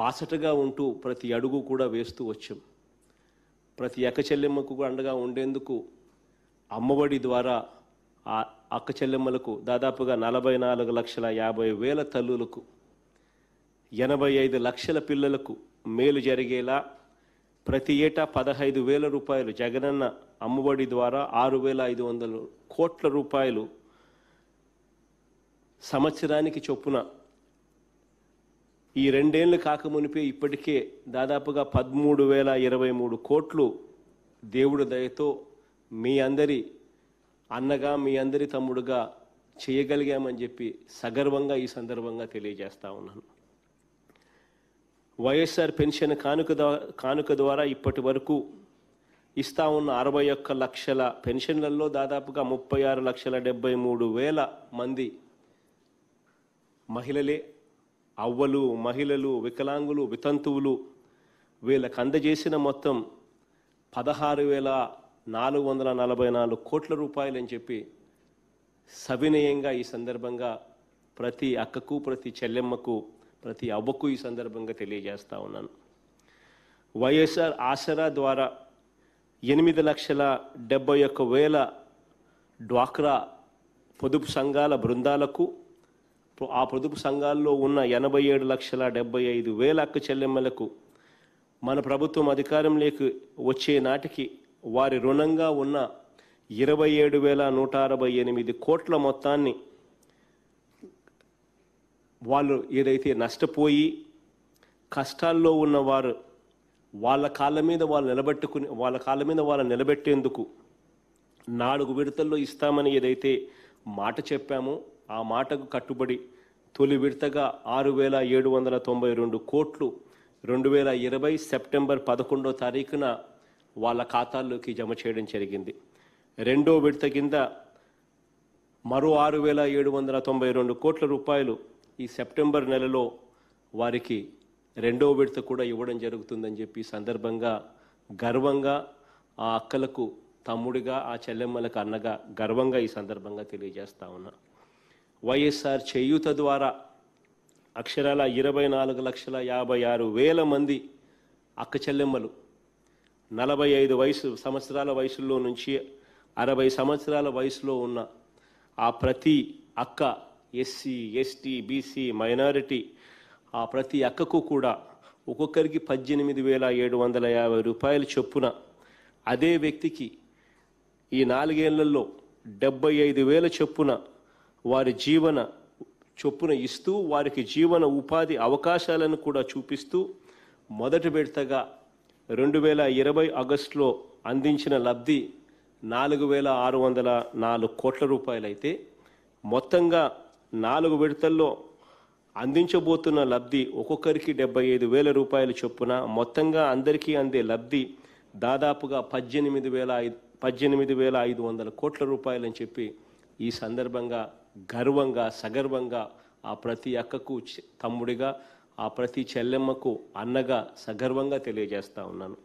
బాసటగా ఉంటూ ప్రతి అడుగు కూడా వేస్తూ వచ్చాం ప్రతి అక్క చెల్లెమ్మకు అండగా ఉండేందుకు అమ్మఒడి ద్వారా ఆ అక్క చెల్లెమ్మలకు దాదాపుగా నలభై నాలుగు లక్షల యాభై వేల తల్లులకు ఎనభై ఐదు లక్షల పిల్లలకు మేలు జరిగేలా ప్రతి ఏటా పదహైదు వేల రూపాయలు జగనన్న అమ్మఒడి ద్వారా ఆరు వేల ఐదు వందలు కోట్ల రూపాయలు సంవత్సరానికి చొప్పున ఈ రెండేళ్లు కాకమునిపే ఇప్పటికే దాదాపుగా పదమూడు వేల ఇరవై మూడు కోట్లు దేవుడి దయతో మీ అందరి అన్నగా మీ అందరి తమ్ముడుగా చేయగలిగామని చెప్పి సగర్వంగా ఈ సందర్భంగా తెలియజేస్తా ఉన్నాను వైఎస్ఆర్ పెన్షన్ కానుక కానుక ద్వారా ఇప్పటి వరకు ఇస్తా ఉన్న అరవై ఒక్క లక్షల పెన్షన్లలో దాదాపుగా ముప్పై ఆరు లక్షల డెబ్బై మూడు వేల మంది మహిళలే అవ్వలు మహిళలు వికలాంగులు వితంతువులు వీళ్ళకి అందజేసిన మొత్తం పదహారు వేల నాలుగు వందల నలభై నాలుగు కోట్ల రూపాయలు అని చెప్పి సవినయంగా ఈ సందర్భంగా ప్రతి అక్కకు ప్రతి చెల్లెమ్మకు ప్రతి అవ్వకు ఈ సందర్భంగా తెలియజేస్తూ ఉన్నాను వైఎస్ఆర్ ఆసరా ద్వారా ఎనిమిది లక్షల డెబ్బై ఒక్క వేల డ్వాక్రా పొదుపు సంఘాల బృందాలకు ఆ పొదుపు సంఘాల్లో ఉన్న ఎనభై ఏడు లక్షల డెబ్బై ఐదు వేల అక్క చెల్లెమ్మలకు మన ప్రభుత్వం అధికారంలోకి వచ్చే నాటికి వారి రుణంగా ఉన్న ఇరవై ఏడు వేల నూట అరవై ఎనిమిది కోట్ల మొత్తాన్ని వాళ్ళు ఏదైతే నష్టపోయి కష్టాల్లో ఉన్నవారు వాళ్ళ కాళ్ళ మీద వాళ్ళు నిలబెట్టుకుని వాళ్ళ కాళ్ళ మీద వాళ్ళు నిలబెట్టేందుకు నాలుగు విడతల్లో ఇస్తామని ఏదైతే మాట చెప్పామో ఆ మాటకు కట్టుబడి తొలి విడతగా ఆరు వేల ఏడు వందల తొంభై రెండు కోట్లు రెండు వేల ఇరవై సెప్టెంబర్ పదకొండో తారీఖున వాళ్ళ ఖాతాల్లోకి జమ చేయడం జరిగింది రెండో విడత కింద మరో ఆరు వేల ఏడు వందల తొంభై రెండు కోట్ల రూపాయలు ఈ సెప్టెంబర్ నెలలో వారికి రెండో విడత కూడా ఇవ్వడం జరుగుతుందని చెప్పి సందర్భంగా గర్వంగా ఆ అక్కలకు తమ్ముడిగా ఆ చెల్లెమ్మలకు అన్నగా గర్వంగా ఈ సందర్భంగా తెలియజేస్తా ఉన్నా వైఎస్ఆర్ చేయూత ద్వారా అక్షరాల ఇరవై నాలుగు లక్షల యాభై ఆరు వేల మంది అక్క చెల్లెమ్మలు నలభై ఐదు వయసు సంవత్సరాల వయసులో నుంచి అరవై సంవత్సరాల వయసులో ఉన్న ఆ ప్రతి అక్క ఎస్సీ ఎస్టీ బీసీ మైనారిటీ ఆ ప్రతి అక్కకు కూడా ఒక్కొక్కరికి పద్దెనిమిది వేల ఏడు వందల యాభై రూపాయలు చొప్పున అదే వ్యక్తికి ఈ నాలుగేళ్లలో డెబ్బై ఐదు వేల చొప్పున వారి జీవన చొప్పున ఇస్తూ వారికి జీవన ఉపాధి అవకాశాలను కూడా చూపిస్తూ మొదటి విడతగా రెండు వేల ఇరవై ఆగస్టులో అందించిన లబ్ధి నాలుగు వేల ఆరు వందల నాలుగు కోట్ల రూపాయలైతే మొత్తంగా నాలుగు విడతల్లో అందించబోతున్న లబ్ధి ఒక్కొక్కరికి డెబ్బై ఐదు వేల రూపాయలు చొప్పున మొత్తంగా అందరికీ అందే లబ్ధి దాదాపుగా పద్దెనిమిది వేల ఐదు పద్దెనిమిది వేల ఐదు వందల కోట్ల రూపాయలని చెప్పి ఈ సందర్భంగా గర్వంగా సగర్వంగా ఆ ప్రతి అక్కకు తమ్ముడిగా ఆ ప్రతి చెల్లెమ్మకు అన్నగా సగర్వంగా తెలియజేస్తూ ఉన్నాను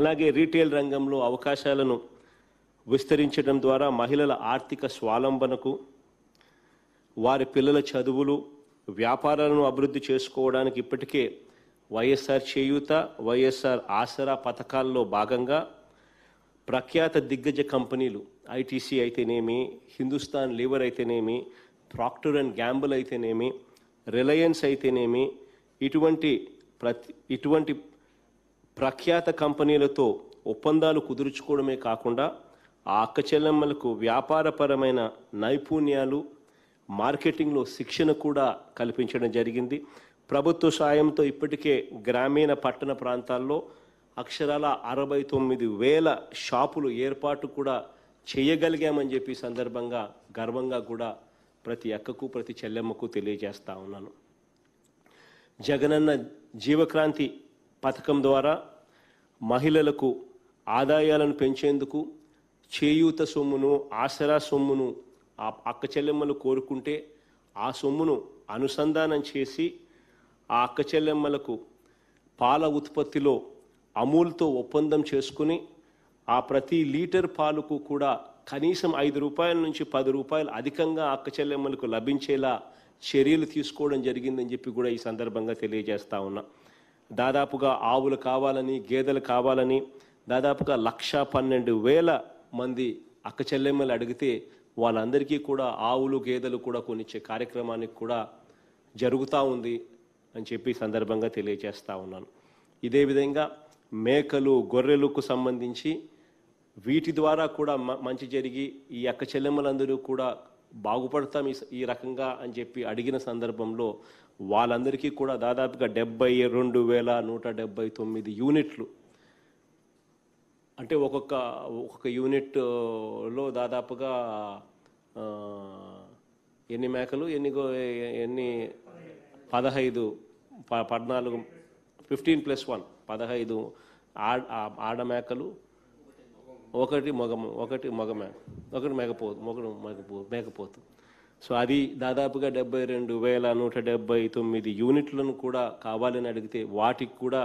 అలాగే రీటైల్ రంగంలో అవకాశాలను విస్తరించడం ద్వారా మహిళల ఆర్థిక స్వాలంబనకు వారి పిల్లల చదువులు వ్యాపారాలను అభివృద్ధి చేసుకోవడానికి ఇప్పటికే వైఎస్ఆర్ చేయూత వైఎస్ఆర్ ఆసరా పథకాల్లో భాగంగా ప్రఖ్యాత దిగ్గజ కంపెనీలు ఐటీసీ అయితేనేమి హిందుస్థాన్ లీవర్ అయితేనేమి ప్రాక్టర్ అండ్ గ్యాంబుల్ అయితేనేమి రిలయన్స్ అయితేనేమి ఇటువంటి ప్రతి ఇటువంటి ప్రఖ్యాత కంపెనీలతో ఒప్పందాలు కుదుర్చుకోవడమే కాకుండా ఆ అక్క వ్యాపారపరమైన నైపుణ్యాలు మార్కెటింగ్లో శిక్షణ కూడా కల్పించడం జరిగింది ప్రభుత్వ సాయంతో ఇప్పటికే గ్రామీణ పట్టణ ప్రాంతాల్లో అక్షరాల అరవై తొమ్మిది వేల షాపులు ఏర్పాటు కూడా చేయగలిగామని చెప్పి సందర్భంగా గర్వంగా కూడా ప్రతి అక్కకు ప్రతి చెల్లెమ్మకు తెలియజేస్తా ఉన్నాను జగనన్న జీవక్రాంతి పథకం ద్వారా మహిళలకు ఆదాయాలను పెంచేందుకు చేయూత సొమ్మును ఆసరా సొమ్మును ఆ అక్క చెల్లెమ్మలు కోరుకుంటే ఆ సొమ్మును అనుసంధానం చేసి ఆ అక్క చెల్లెమ్మలకు పాల ఉత్పత్తిలో అమూల్తో ఒప్పందం చేసుకుని ఆ ప్రతి లీటర్ పాలకు కూడా కనీసం ఐదు రూపాయల నుంచి పది రూపాయలు అధికంగా అక్క చెల్లెమ్మలకు లభించేలా చర్యలు తీసుకోవడం జరిగిందని చెప్పి కూడా ఈ సందర్భంగా తెలియజేస్తా ఉన్నా దాదాపుగా ఆవులు కావాలని గేదెలు కావాలని దాదాపుగా లక్ష పన్నెండు వేల మంది అక్క చెల్లెమ్మలు అడిగితే వాళ్ళందరికీ కూడా ఆవులు గేదెలు కూడా కొనిచ్చే కార్యక్రమానికి కూడా జరుగుతూ ఉంది అని చెప్పి సందర్భంగా తెలియజేస్తూ ఉన్నాను ఇదే విధంగా మేకలు గొర్రెలకు సంబంధించి వీటి ద్వారా కూడా మంచి జరిగి ఈ అక్క చెల్లెమ్మలందరూ కూడా బాగుపడతాం ఈ రకంగా అని చెప్పి అడిగిన సందర్భంలో వాళ్ళందరికీ కూడా దాదాపుగా డెబ్బై రెండు వేల నూట డెబ్బై తొమ్మిది యూనిట్లు అంటే ఒక్కొక్క ఒక్కొక్క యూనిట్లో దాదాపుగా ఎన్ని మేకలు ఎన్ని ఎన్ని పదహైదు పద్నాలుగు ఫిఫ్టీన్ ప్లస్ వన్ పదహైదు ఆడ ఆడ మేకలు ఒకటి మగ ఒకటి మగ మేక ఒకటి మేకపోతు ఒకటి మేకపో మేకపోతు సో అది దాదాపుగా డెబ్బై రెండు వేల నూట డెబ్బై తొమ్మిది యూనిట్లను కూడా కావాలని అడిగితే వాటికి కూడా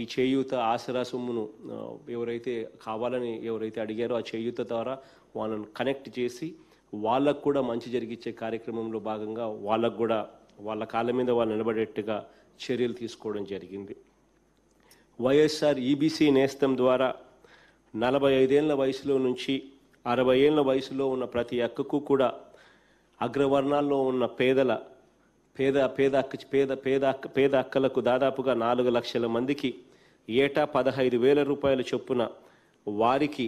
ఈ చేయూత ఆసరా సొమ్మును ఎవరైతే కావాలని ఎవరైతే అడిగారో ఆ చేయూత ద్వారా వాళ్ళను కనెక్ట్ చేసి వాళ్ళకు కూడా మంచి జరిగించే కార్యక్రమంలో భాగంగా వాళ్ళకు కూడా వాళ్ళ కాళ్ళ మీద వాళ్ళు నిలబడేట్టుగా చర్యలు తీసుకోవడం జరిగింది వైఎస్ఆర్ ఈబీసీ నేస్తం ద్వారా నలభై ఐదేళ్ల వయసులో నుంచి అరవై ఏళ్ళ వయసులో ఉన్న ప్రతి అక్కకు కూడా అగ్రవర్ణాల్లో ఉన్న పేదల పేద పేద అక్క పేద పేద అక్క పేద అక్కలకు దాదాపుగా నాలుగు లక్షల మందికి ఏటా పదహైదు వేల రూపాయల చొప్పున వారికి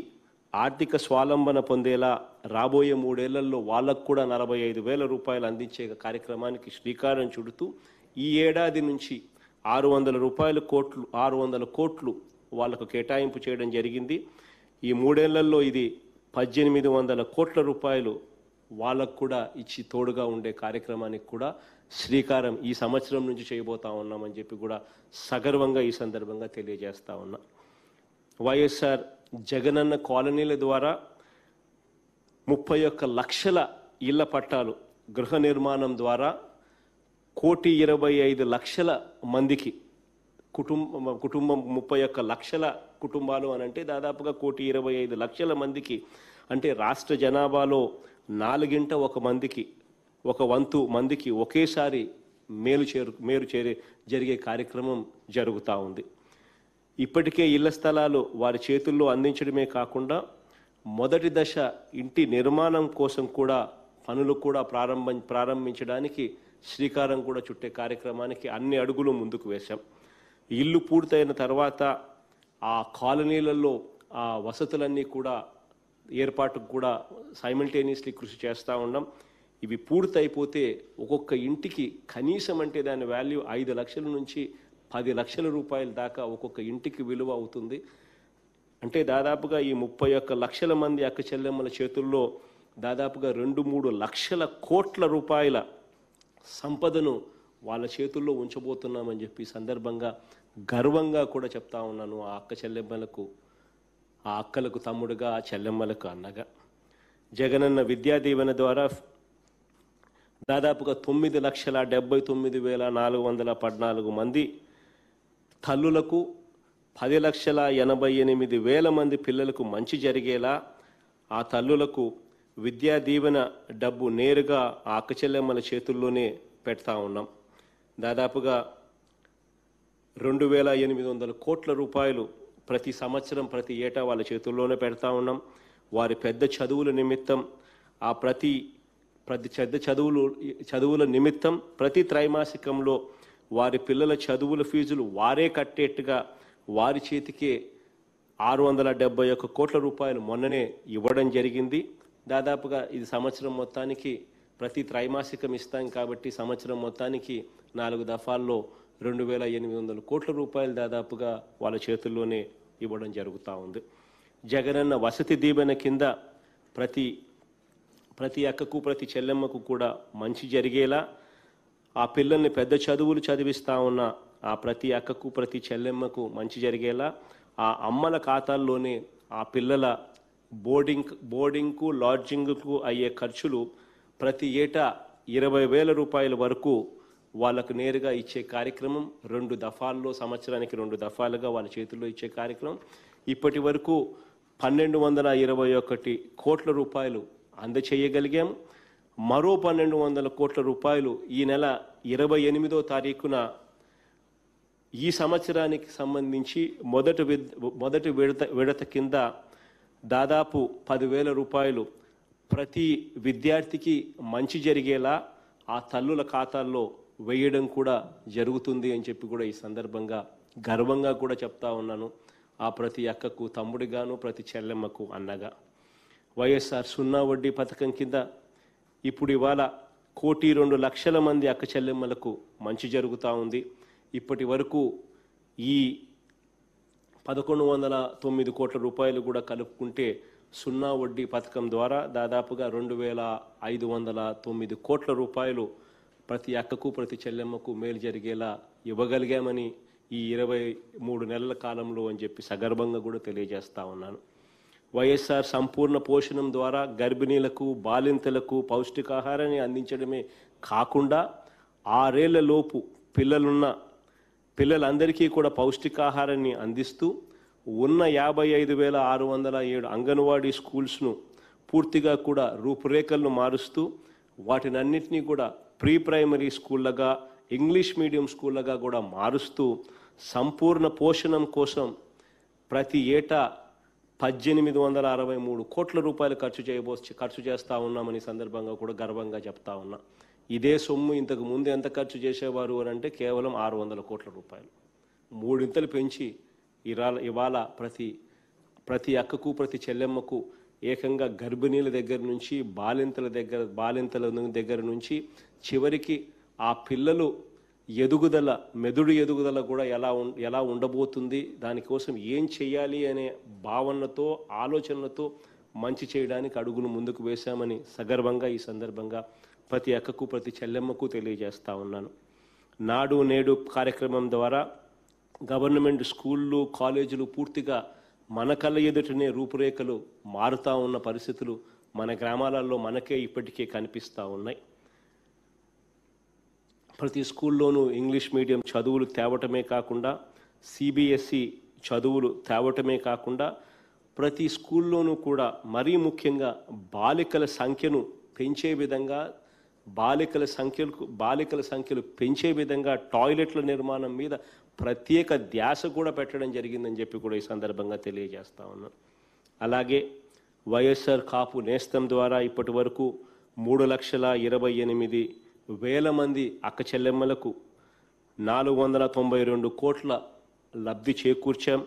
ఆర్థిక స్వాలంబన పొందేలా రాబోయే మూడేళ్లలో వాళ్ళకు కూడా నలభై ఐదు వేల రూపాయలు అందించే కార్యక్రమానికి శ్రీకారం చుడుతూ ఈ ఏడాది నుంచి ఆరు వందల రూపాయల కోట్లు ఆరు వందల కోట్లు వాళ్లకు కేటాయింపు చేయడం జరిగింది ఈ మూడేళ్లలో ఇది పద్దెనిమిది వందల కోట్ల రూపాయలు వాళ్ళకు కూడా ఇచ్చి తోడుగా ఉండే కార్యక్రమానికి కూడా శ్రీకారం ఈ సంవత్సరం నుంచి చేయబోతా ఉన్నామని చెప్పి కూడా సగర్వంగా ఈ సందర్భంగా తెలియజేస్తా ఉన్నా వైఎస్ఆర్ జగనన్న కాలనీల ద్వారా ముప్పై ఒక్క లక్షల ఇళ్ల పట్టాలు గృహ నిర్మాణం ద్వారా కోటి ఇరవై ఐదు లక్షల మందికి కుటుంబ కుటుంబం ముప్పై ఒక్క లక్షల కుటుంబాలు అని అంటే దాదాపుగా కోటి ఇరవై ఐదు లక్షల మందికి అంటే రాష్ట్ర జనాభాలో నాలుగింట ఒక మందికి ఒక వంతు మందికి ఒకేసారి మేలు చేరు మేలు చేరే జరిగే కార్యక్రమం జరుగుతూ ఉంది ఇప్పటికే ఇళ్ల స్థలాలు వారి చేతుల్లో అందించడమే కాకుండా మొదటి దశ ఇంటి నిర్మాణం కోసం కూడా పనులు కూడా ప్రారంభం ప్రారంభించడానికి శ్రీకారం కూడా చుట్టే కార్యక్రమానికి అన్ని అడుగులు ముందుకు వేశాం ఇల్లు పూర్తయిన తర్వాత ఆ కాలనీలలో ఆ వసతులన్నీ కూడా ఏర్పాటుకు కూడా సైమిల్టేనియస్లీ కృషి చేస్తూ ఉన్నాం ఇవి పూర్తయిపోతే ఒక్కొక్క ఇంటికి కనీసం అంటే దాని వాల్యూ ఐదు లక్షల నుంచి పది లక్షల రూపాయల దాకా ఒక్కొక్క ఇంటికి విలువ అవుతుంది అంటే దాదాపుగా ఈ ముప్పై ఒక్క లక్షల మంది అక్క చెల్లెమ్మల చేతుల్లో దాదాపుగా రెండు మూడు లక్షల కోట్ల రూపాయల సంపదను వాళ్ళ చేతుల్లో ఉంచబోతున్నామని చెప్పి సందర్భంగా గర్వంగా కూడా చెప్తా ఉన్నాను ఆ అక్క చెల్లెమ్మలకు ఆ అక్కలకు తమ్ముడుగా ఆ చెల్లెమ్మలకు అన్నగా జగనన్న విద్యాదీవెన ద్వారా దాదాపుగా తొమ్మిది లక్షల డెబ్బై తొమ్మిది వేల నాలుగు వందల పద్నాలుగు మంది తల్లులకు పది లక్షల ఎనభై ఎనిమిది వేల మంది పిల్లలకు మంచి జరిగేలా ఆ తల్లులకు విద్యా దీవెన డబ్బు నేరుగా ఆ అక్కచెల్లెమ్మల చేతుల్లోనే పెడతా ఉన్నాం దాదాపుగా రెండు వేల ఎనిమిది వందల కోట్ల రూపాయలు ప్రతి సంవత్సరం ప్రతి ఏటా వాళ్ళ చేతుల్లోనే పెడతా ఉన్నాం వారి పెద్ద చదువుల నిమిత్తం ఆ ప్రతి ప్రతి చెద్ద చదువులు చదువుల నిమిత్తం ప్రతి త్రైమాసికంలో వారి పిల్లల చదువుల ఫీజులు వారే కట్టేట్టుగా వారి చేతికే ఆరు వందల డెబ్బై ఒక్క కోట్ల రూపాయలు మొన్ననే ఇవ్వడం జరిగింది దాదాపుగా ఇది సంవత్సరం మొత్తానికి ప్రతి త్రైమాసికం ఇస్తాం కాబట్టి సంవత్సరం మొత్తానికి నాలుగు దఫాల్లో రెండు వేల ఎనిమిది వందల కోట్ల రూపాయలు దాదాపుగా వాళ్ళ చేతుల్లోనే ఇవ్వడం జరుగుతూ ఉంది జగనన్న వసతి దీవెన కింద ప్రతి ప్రతి అక్కకు ప్రతి చెల్లెమ్మకు కూడా మంచి జరిగేలా ఆ పిల్లల్ని పెద్ద చదువులు చదివిస్తూ ఉన్న ఆ ప్రతి అక్కకు ప్రతి చెల్లెమ్మకు మంచి జరిగేలా ఆ అమ్మల ఖాతాల్లోనే ఆ పిల్లల బోర్డింగ్ బోర్డింగ్కు లాడ్జింగ్కు అయ్యే ఖర్చులు ప్రతి ఏటా ఇరవై వేల రూపాయల వరకు వాళ్ళకు నేరుగా ఇచ్చే కార్యక్రమం రెండు దఫాల్లో సంవత్సరానికి రెండు దఫాలుగా వాళ్ళ చేతుల్లో ఇచ్చే కార్యక్రమం ఇప్పటి వరకు పన్నెండు వందల ఇరవై ఒకటి కోట్ల రూపాయలు అందచేయగలిగాము మరో పన్నెండు వందల కోట్ల రూపాయలు ఈ నెల ఇరవై ఎనిమిదో తారీఖున ఈ సంవత్సరానికి సంబంధించి మొదటి మొదటి విడత విడత కింద దాదాపు పదివేల రూపాయలు ప్రతి విద్యార్థికి మంచి జరిగేలా ఆ తల్లుల ఖాతాల్లో వేయడం కూడా జరుగుతుంది అని చెప్పి కూడా ఈ సందర్భంగా గర్వంగా కూడా చెప్తా ఉన్నాను ఆ ప్రతి అక్కకు తమ్ముడిగాను ప్రతి చెల్లెమ్మకు అన్నగా వైఎస్ఆర్ సున్నా వడ్డీ పథకం కింద ఇప్పుడు ఇవాళ కోటి రెండు లక్షల మంది అక్క చెల్లెమ్మలకు మంచి జరుగుతూ ఉంది ఇప్పటి వరకు ఈ పదకొండు వందల తొమ్మిది కోట్ల రూపాయలు కూడా కలుపుకుంటే సున్నా వడ్డీ పథకం ద్వారా దాదాపుగా రెండు వేల ఐదు వందల తొమ్మిది కోట్ల రూపాయలు ప్రతి అక్కకు ప్రతి చెల్లెమ్మకు మేలు జరిగేలా ఇవ్వగలిగామని ఈ ఇరవై మూడు నెలల కాలంలో అని చెప్పి సగర్భంగా కూడా తెలియజేస్తా ఉన్నాను వైఎస్ఆర్ సంపూర్ణ పోషణం ద్వారా గర్భిణీలకు బాలింతలకు పౌష్టికాహారాన్ని అందించడమే కాకుండా ఆరేళ్లలోపు పిల్లలున్న పిల్లలందరికీ కూడా పౌష్టికాహారాన్ని అందిస్తూ ఉన్న యాభై ఐదు వేల ఆరు వందల ఏడు అంగన్వాడీ స్కూల్స్ను పూర్తిగా కూడా రూపురేఖలను మారుస్తూ అన్నింటినీ కూడా ప్రీ ప్రైమరీ స్కూళ్ళగా ఇంగ్లీష్ మీడియం స్కూళ్ళగా కూడా మారుస్తూ సంపూర్ణ పోషణం కోసం ప్రతి ఏటా పద్దెనిమిది వందల అరవై మూడు కోట్ల రూపాయలు ఖర్చు చేయబో ఖర్చు చేస్తూ ఉన్నామని సందర్భంగా కూడా గర్వంగా చెప్తా ఉన్నా ఇదే సొమ్ము ఇంతకు ముందు ఎంత ఖర్చు చేసేవారు అని అంటే కేవలం ఆరు వందల కోట్ల రూపాయలు మూడింతలు పెంచి ఇరా ఇవాళ ప్రతి ప్రతి అక్కకు ప్రతి చెల్లెమ్మకు ఏకంగా గర్భిణీల దగ్గర నుంచి బాలింతల దగ్గర బాలింతల దగ్గర నుంచి చివరికి ఆ పిల్లలు ఎదుగుదల మెదుడు ఎదుగుదల కూడా ఎలా ఎలా ఉండబోతుంది దానికోసం ఏం చేయాలి అనే భావనతో ఆలోచనలతో మంచి చేయడానికి అడుగులు ముందుకు వేశామని సగర్వంగా ఈ సందర్భంగా ప్రతి అక్కకు ప్రతి చెల్లెమ్మకు తెలియజేస్తా ఉన్నాను నాడు నేడు కార్యక్రమం ద్వారా గవర్నమెంట్ స్కూళ్ళు కాలేజీలు పూర్తిగా మన కళ్ళ ఎదుటనే రూపురేఖలు మారుతూ ఉన్న పరిస్థితులు మన గ్రామాలలో మనకే ఇప్పటికే కనిపిస్తూ ఉన్నాయి ప్రతి స్కూల్లోనూ ఇంగ్లీష్ మీడియం చదువులు తేవటమే కాకుండా సిబిఎస్ఈ చదువులు తేవటమే కాకుండా ప్రతి స్కూల్లోనూ కూడా మరీ ముఖ్యంగా బాలికల సంఖ్యను పెంచే విధంగా బాలికల సంఖ్యలకు బాలికల సంఖ్యలు పెంచే విధంగా టాయిలెట్ల నిర్మాణం మీద ప్రత్యేక ధ్యాస కూడా పెట్టడం జరిగిందని చెప్పి కూడా ఈ సందర్భంగా తెలియజేస్తా ఉన్నాం అలాగే వైఎస్ఆర్ కాపు నేస్తం ద్వారా ఇప్పటి వరకు మూడు లక్షల ఇరవై ఎనిమిది వేల మంది అక్క చెల్లెమ్మలకు నాలుగు వందల తొంభై రెండు కోట్ల లబ్ధి చేకూర్చాం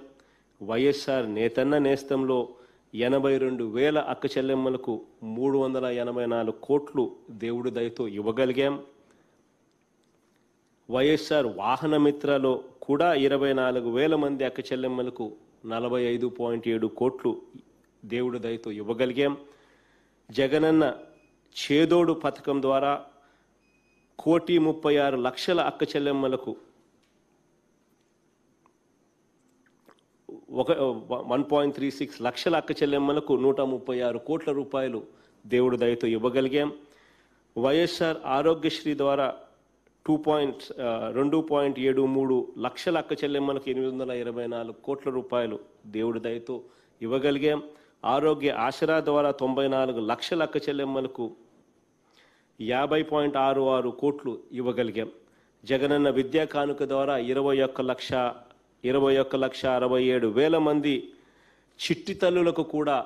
వైఎస్ఆర్ నేతన్న నేస్తంలో ఎనభై రెండు వేల అక్క చెల్లెమ్మలకు మూడు వందల ఎనభై నాలుగు కోట్లు దేవుడి దయతో ఇవ్వగలిగాం వైఎస్ఆర్ వాహనమిత్రలో కూడా ఇరవై నాలుగు వేల మంది అక్క చెల్లెమ్మలకు నలభై ఐదు పాయింట్ ఏడు కోట్లు దేవుడి దయతో ఇవ్వగలిగాం జగనన్న చేదోడు పథకం ద్వారా కోటి ముప్పై ఆరు లక్షల అక్క చెల్లెమ్మలకు ఒక వన్ పాయింట్ త్రీ సిక్స్ లక్షల అక్క చెల్లెమ్మలకు నూట ముప్పై ఆరు కోట్ల రూపాయలు దేవుడు దయతో ఇవ్వగలిగాం వైఎస్ఆర్ ఆరోగ్యశ్రీ ద్వారా టూ పాయింట్ రెండు పాయింట్ ఏడు మూడు లక్షల అక్క చెల్లెమ్మలకు ఎనిమిది వందల ఇరవై నాలుగు కోట్ల రూపాయలు దేవుడి దయతో ఇవ్వగలిగాం ఆరోగ్య ఆసరా ద్వారా తొంభై నాలుగు లక్షల అక్క చెల్లెమ్మలకు యాభై పాయింట్ ఆరు ఆరు కోట్లు ఇవ్వగలిగాం జగనన్న విద్యా కానుక ద్వారా ఇరవై ఒక్క లక్ష ఇరవై ఒక్క లక్ష అరవై ఏడు వేల మంది చిట్టి తల్లులకు కూడా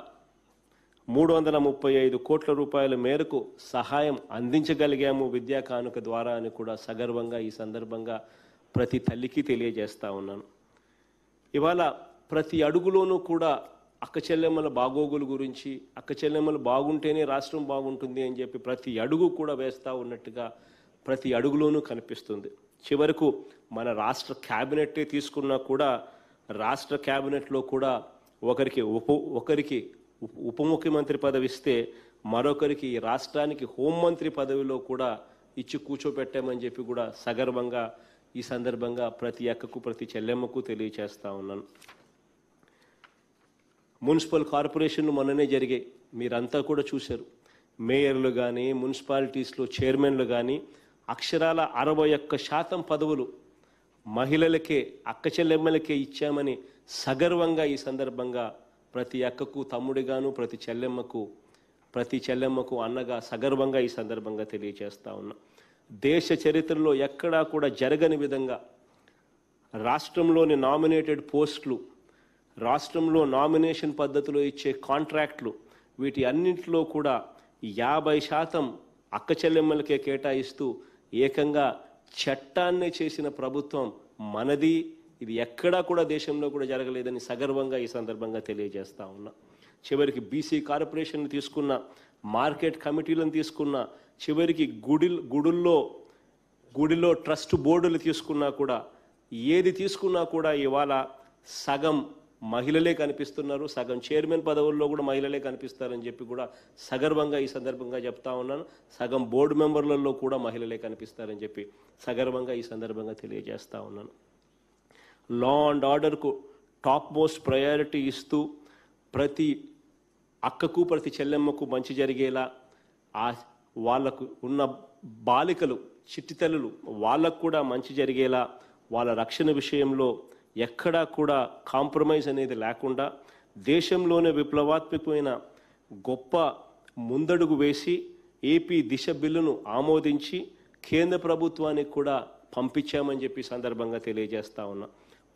మూడు వందల ముప్పై ఐదు కోట్ల రూపాయల మేరకు సహాయం అందించగలిగాము విద్యా కానుక ద్వారా అని కూడా సగర్వంగా ఈ సందర్భంగా ప్రతి తల్లికి తెలియజేస్తా ఉన్నాను ఇవాళ ప్రతి అడుగులోనూ కూడా అక్క చెల్లెమ్మల బాగోగుల గురించి అక్క చెల్లెమ్మలు బాగుంటేనే రాష్ట్రం బాగుంటుంది అని చెప్పి ప్రతి అడుగు కూడా వేస్తూ ఉన్నట్టుగా ప్రతి అడుగులోనూ కనిపిస్తుంది చివరకు మన రాష్ట్ర క్యాబినెట్టే తీసుకున్నా కూడా రాష్ట్ర క్యాబినెట్లో కూడా ఒకరికి ఉప ఒకరికి ఉప ముఖ్యమంత్రి పదవి ఇస్తే మరొకరికి ఈ రాష్ట్రానికి హోంమంత్రి పదవిలో కూడా ఇచ్చి కూర్చోపెట్టామని చెప్పి కూడా సగర్వంగా ఈ సందర్భంగా ప్రతి అక్కకు ప్రతి చెల్లెమ్మకు తెలియచేస్తూ ఉన్నాను మున్సిపల్ కార్పొరేషన్లు మొన్ననే జరిగాయి మీరంతా కూడా చూశారు మేయర్లు కానీ మున్సిపాలిటీస్లో చైర్మన్లు కానీ అక్షరాల అరవై ఒక్క శాతం పదవులు మహిళలకే అక్క చెల్లెమ్మలకే ఇచ్చామని సగర్వంగా ఈ సందర్భంగా ప్రతి అక్కకు తమ్ముడిగాను ప్రతి చెల్లెమ్మకు ప్రతి చెల్లెమ్మకు అన్నగా సగర్వంగా ఈ సందర్భంగా తెలియజేస్తా ఉన్నా దేశ చరిత్రలో ఎక్కడా కూడా జరగని విధంగా రాష్ట్రంలోని నామినేటెడ్ పోస్టులు రాష్ట్రంలో నామినేషన్ పద్ధతిలో ఇచ్చే కాంట్రాక్ట్లు వీటి అన్నింటిలో కూడా యాభై శాతం అక్క చెల్లెమ్మలకే కేటాయిస్తూ ఏకంగా చట్టాన్ని చేసిన ప్రభుత్వం మనది ఇది ఎక్కడా కూడా దేశంలో కూడా జరగలేదని సగర్వంగా ఈ సందర్భంగా తెలియజేస్తా ఉన్నా చివరికి బీసీ కార్పొరేషన్ తీసుకున్న మార్కెట్ కమిటీలను తీసుకున్న చివరికి గుడి గుడుల్లో గుడిలో ట్రస్ట్ బోర్డులు తీసుకున్నా కూడా ఏది తీసుకున్నా కూడా ఇవాళ సగం మహిళలే కనిపిస్తున్నారు సగం చైర్మన్ పదవుల్లో కూడా మహిళలే కనిపిస్తారని చెప్పి కూడా సగర్వంగా ఈ సందర్భంగా చెప్తా ఉన్నాను సగం బోర్డు మెంబర్లలో కూడా మహిళలే కనిపిస్తారని చెప్పి సగర్వంగా ఈ సందర్భంగా తెలియజేస్తా ఉన్నాను లా అండ్ ఆర్డర్కు టాప్ మోస్ట్ ప్రయారిటీ ఇస్తూ ప్రతి అక్కకు ప్రతి చెల్లెమ్మకు మంచి జరిగేలా ఆ వాళ్ళకు ఉన్న బాలికలు చిట్టితల్లులు వాళ్ళకు కూడా మంచి జరిగేలా వాళ్ళ రక్షణ విషయంలో ఎక్కడా కూడా కాంప్రమైజ్ అనేది లేకుండా దేశంలోనే విప్లవాత్మకమైన గొప్ప ముందడుగు వేసి ఏపీ దిశ బిల్లును ఆమోదించి కేంద్ర ప్రభుత్వానికి కూడా పంపించామని చెప్పి సందర్భంగా తెలియజేస్తా ఉన్నా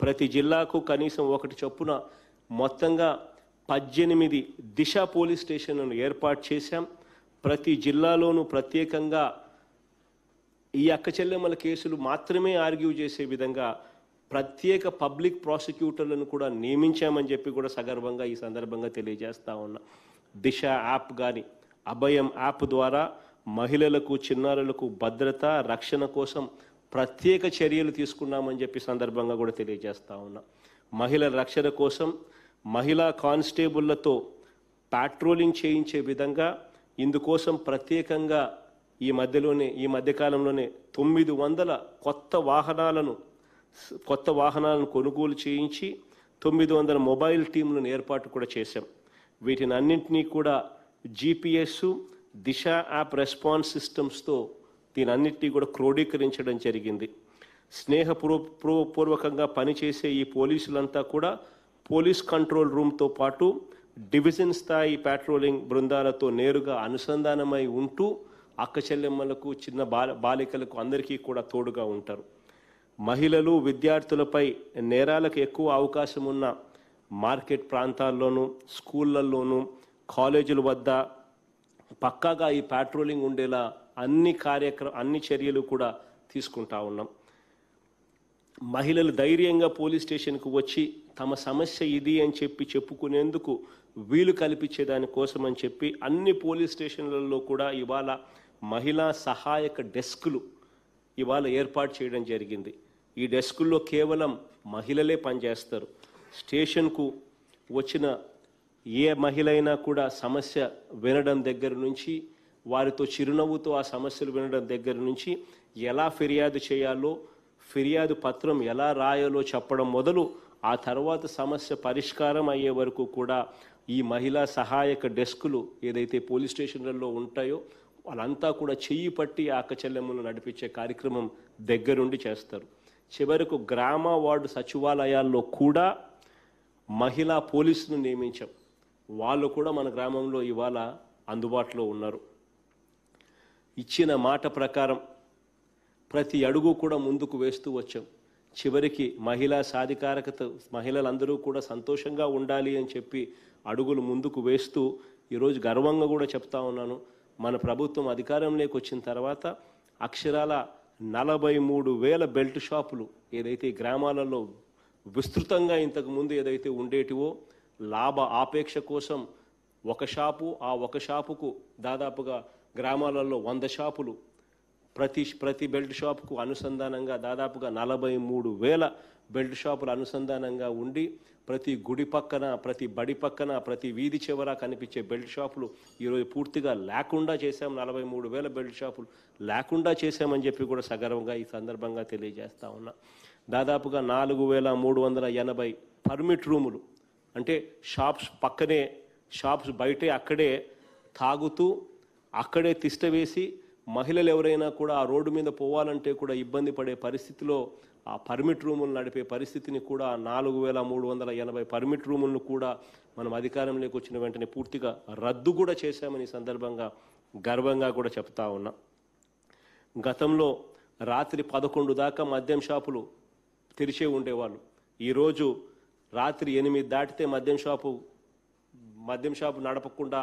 ప్రతి జిల్లాకు కనీసం ఒకటి చొప్పున మొత్తంగా పద్దెనిమిది దిశ పోలీస్ స్టేషన్లను ఏర్పాటు చేశాం ప్రతి జిల్లాలోనూ ప్రత్యేకంగా ఈ అక్కచెల్లెమ్మల కేసులు మాత్రమే ఆర్గ్యూ చేసే విధంగా ప్రత్యేక పబ్లిక్ ప్రాసిక్యూటర్లను కూడా నియమించామని చెప్పి కూడా సగర్భంగా ఈ సందర్భంగా తెలియజేస్తా ఉన్నా దిశ యాప్ కానీ అభయం యాప్ ద్వారా మహిళలకు చిన్నారులకు భద్రత రక్షణ కోసం ప్రత్యేక చర్యలు తీసుకున్నామని చెప్పి సందర్భంగా కూడా తెలియజేస్తా ఉన్నా మహిళల రక్షణ కోసం మహిళా కానిస్టేబుళ్లతో పాట్రోలింగ్ చేయించే విధంగా ఇందుకోసం ప్రత్యేకంగా ఈ మధ్యలోనే ఈ మధ్యకాలంలోనే తొమ్మిది వందల కొత్త వాహనాలను కొత్త వాహనాలను కొనుగోలు చేయించి తొమ్మిది వందల మొబైల్ టీంలను ఏర్పాటు కూడా చేశాం వీటిని అన్నింటినీ కూడా జీపీఎస్ దిశ యాప్ రెస్పాన్స్ సిస్టమ్స్తో దీని అన్నింటినీ కూడా క్రోడీకరించడం జరిగింది పూర్వకంగా పనిచేసే ఈ పోలీసులంతా కూడా పోలీస్ కంట్రోల్ రూమ్తో పాటు డివిజన్ స్థాయి పాట్రోలింగ్ బృందాలతో నేరుగా అనుసంధానమై ఉంటూ అక్క చెల్లెమ్మలకు చిన్న బాలికలకు అందరికీ కూడా తోడుగా ఉంటారు మహిళలు విద్యార్థులపై నేరాలకు ఎక్కువ అవకాశం ఉన్న మార్కెట్ ప్రాంతాల్లోనూ స్కూళ్ళల్లోనూ కాలేజీల వద్ద పక్కాగా ఈ ప్యాట్రోలింగ్ ఉండేలా అన్ని కార్యక్రమ అన్ని చర్యలు కూడా తీసుకుంటా ఉన్నాం మహిళలు ధైర్యంగా పోలీస్ స్టేషన్కు వచ్చి తమ సమస్య ఇది అని చెప్పి చెప్పుకునేందుకు వీలు కల్పించేదాని కోసం అని చెప్పి అన్ని పోలీస్ స్టేషన్లలో కూడా ఇవాళ మహిళా సహాయక డెస్కులు ఇవాళ ఏర్పాటు చేయడం జరిగింది ఈ డెస్కుల్లో కేవలం మహిళలే పనిచేస్తారు స్టేషన్కు వచ్చిన ఏ మహిళ అయినా కూడా సమస్య వినడం దగ్గర నుంచి వారితో చిరునవ్వుతో ఆ సమస్యలు వినడం దగ్గర నుంచి ఎలా ఫిర్యాదు చేయాలో ఫిర్యాదు పత్రం ఎలా రాయాలో చెప్పడం మొదలు ఆ తర్వాత సమస్య పరిష్కారం అయ్యే వరకు కూడా ఈ మహిళా సహాయక డెస్కులు ఏదైతే పోలీస్ స్టేషన్లలో ఉంటాయో వాళ్ళంతా కూడా చెయ్యి పట్టి ఆకచల్యములు నడిపించే కార్యక్రమం దగ్గరుండి చేస్తారు చివరకు గ్రామ వార్డు సచివాలయాల్లో కూడా మహిళా పోలీసును నియమించాం వాళ్ళు కూడా మన గ్రామంలో ఇవాళ అందుబాటులో ఉన్నారు ఇచ్చిన మాట ప్రకారం ప్రతి అడుగు కూడా ముందుకు వేస్తూ వచ్చాం చివరికి మహిళా సాధికారకత మహిళలందరూ కూడా సంతోషంగా ఉండాలి అని చెప్పి అడుగులు ముందుకు వేస్తూ ఈరోజు గర్వంగా కూడా చెప్తా ఉన్నాను మన ప్రభుత్వం అధికారంలోకి వచ్చిన తర్వాత అక్షరాల నలభై మూడు వేల బెల్ట్ షాపులు ఏదైతే గ్రామాలలో విస్తృతంగా ఇంతకుముందు ఏదైతే ఉండేటివో లాభ ఆపేక్ష కోసం ఒక షాపు ఆ ఒక షాపుకు దాదాపుగా గ్రామాలలో వంద షాపులు ప్రతి ప్రతి బెల్ట్ షాపుకు అనుసంధానంగా దాదాపుగా నలభై మూడు వేల బెల్ట్ షాపులు అనుసంధానంగా ఉండి ప్రతి గుడి పక్కన ప్రతి బడి పక్కన ప్రతి వీధి చివర కనిపించే బెల్ట్ షాపులు ఈరోజు పూర్తిగా లేకుండా చేశాం నలభై మూడు వేల బెల్ట్ షాపులు లేకుండా చేశామని చెప్పి కూడా సగర్వంగా ఈ సందర్భంగా తెలియజేస్తా ఉన్నా దాదాపుగా నాలుగు వేల మూడు వందల ఎనభై పర్మిట్ రూములు అంటే షాప్స్ పక్కనే షాప్స్ బయటే అక్కడే తాగుతూ అక్కడే తిష్టవేసి మహిళలు ఎవరైనా కూడా ఆ రోడ్డు మీద పోవాలంటే కూడా ఇబ్బంది పడే పరిస్థితిలో ఆ పర్మిట్ రూములు నడిపే పరిస్థితిని కూడా నాలుగు వేల మూడు వందల ఎనభై పర్మిట్ రూములను కూడా మనం అధికారంలోకి వచ్చిన వెంటనే పూర్తిగా రద్దు కూడా చేశామని సందర్భంగా గర్వంగా కూడా చెప్తా ఉన్నా గతంలో రాత్రి పదకొండు దాకా మద్యం షాపులు తెరిచే ఉండేవాళ్ళు ఈరోజు రాత్రి ఎనిమిది దాటితే మద్యం షాపు మద్యం షాపు నడపకుండా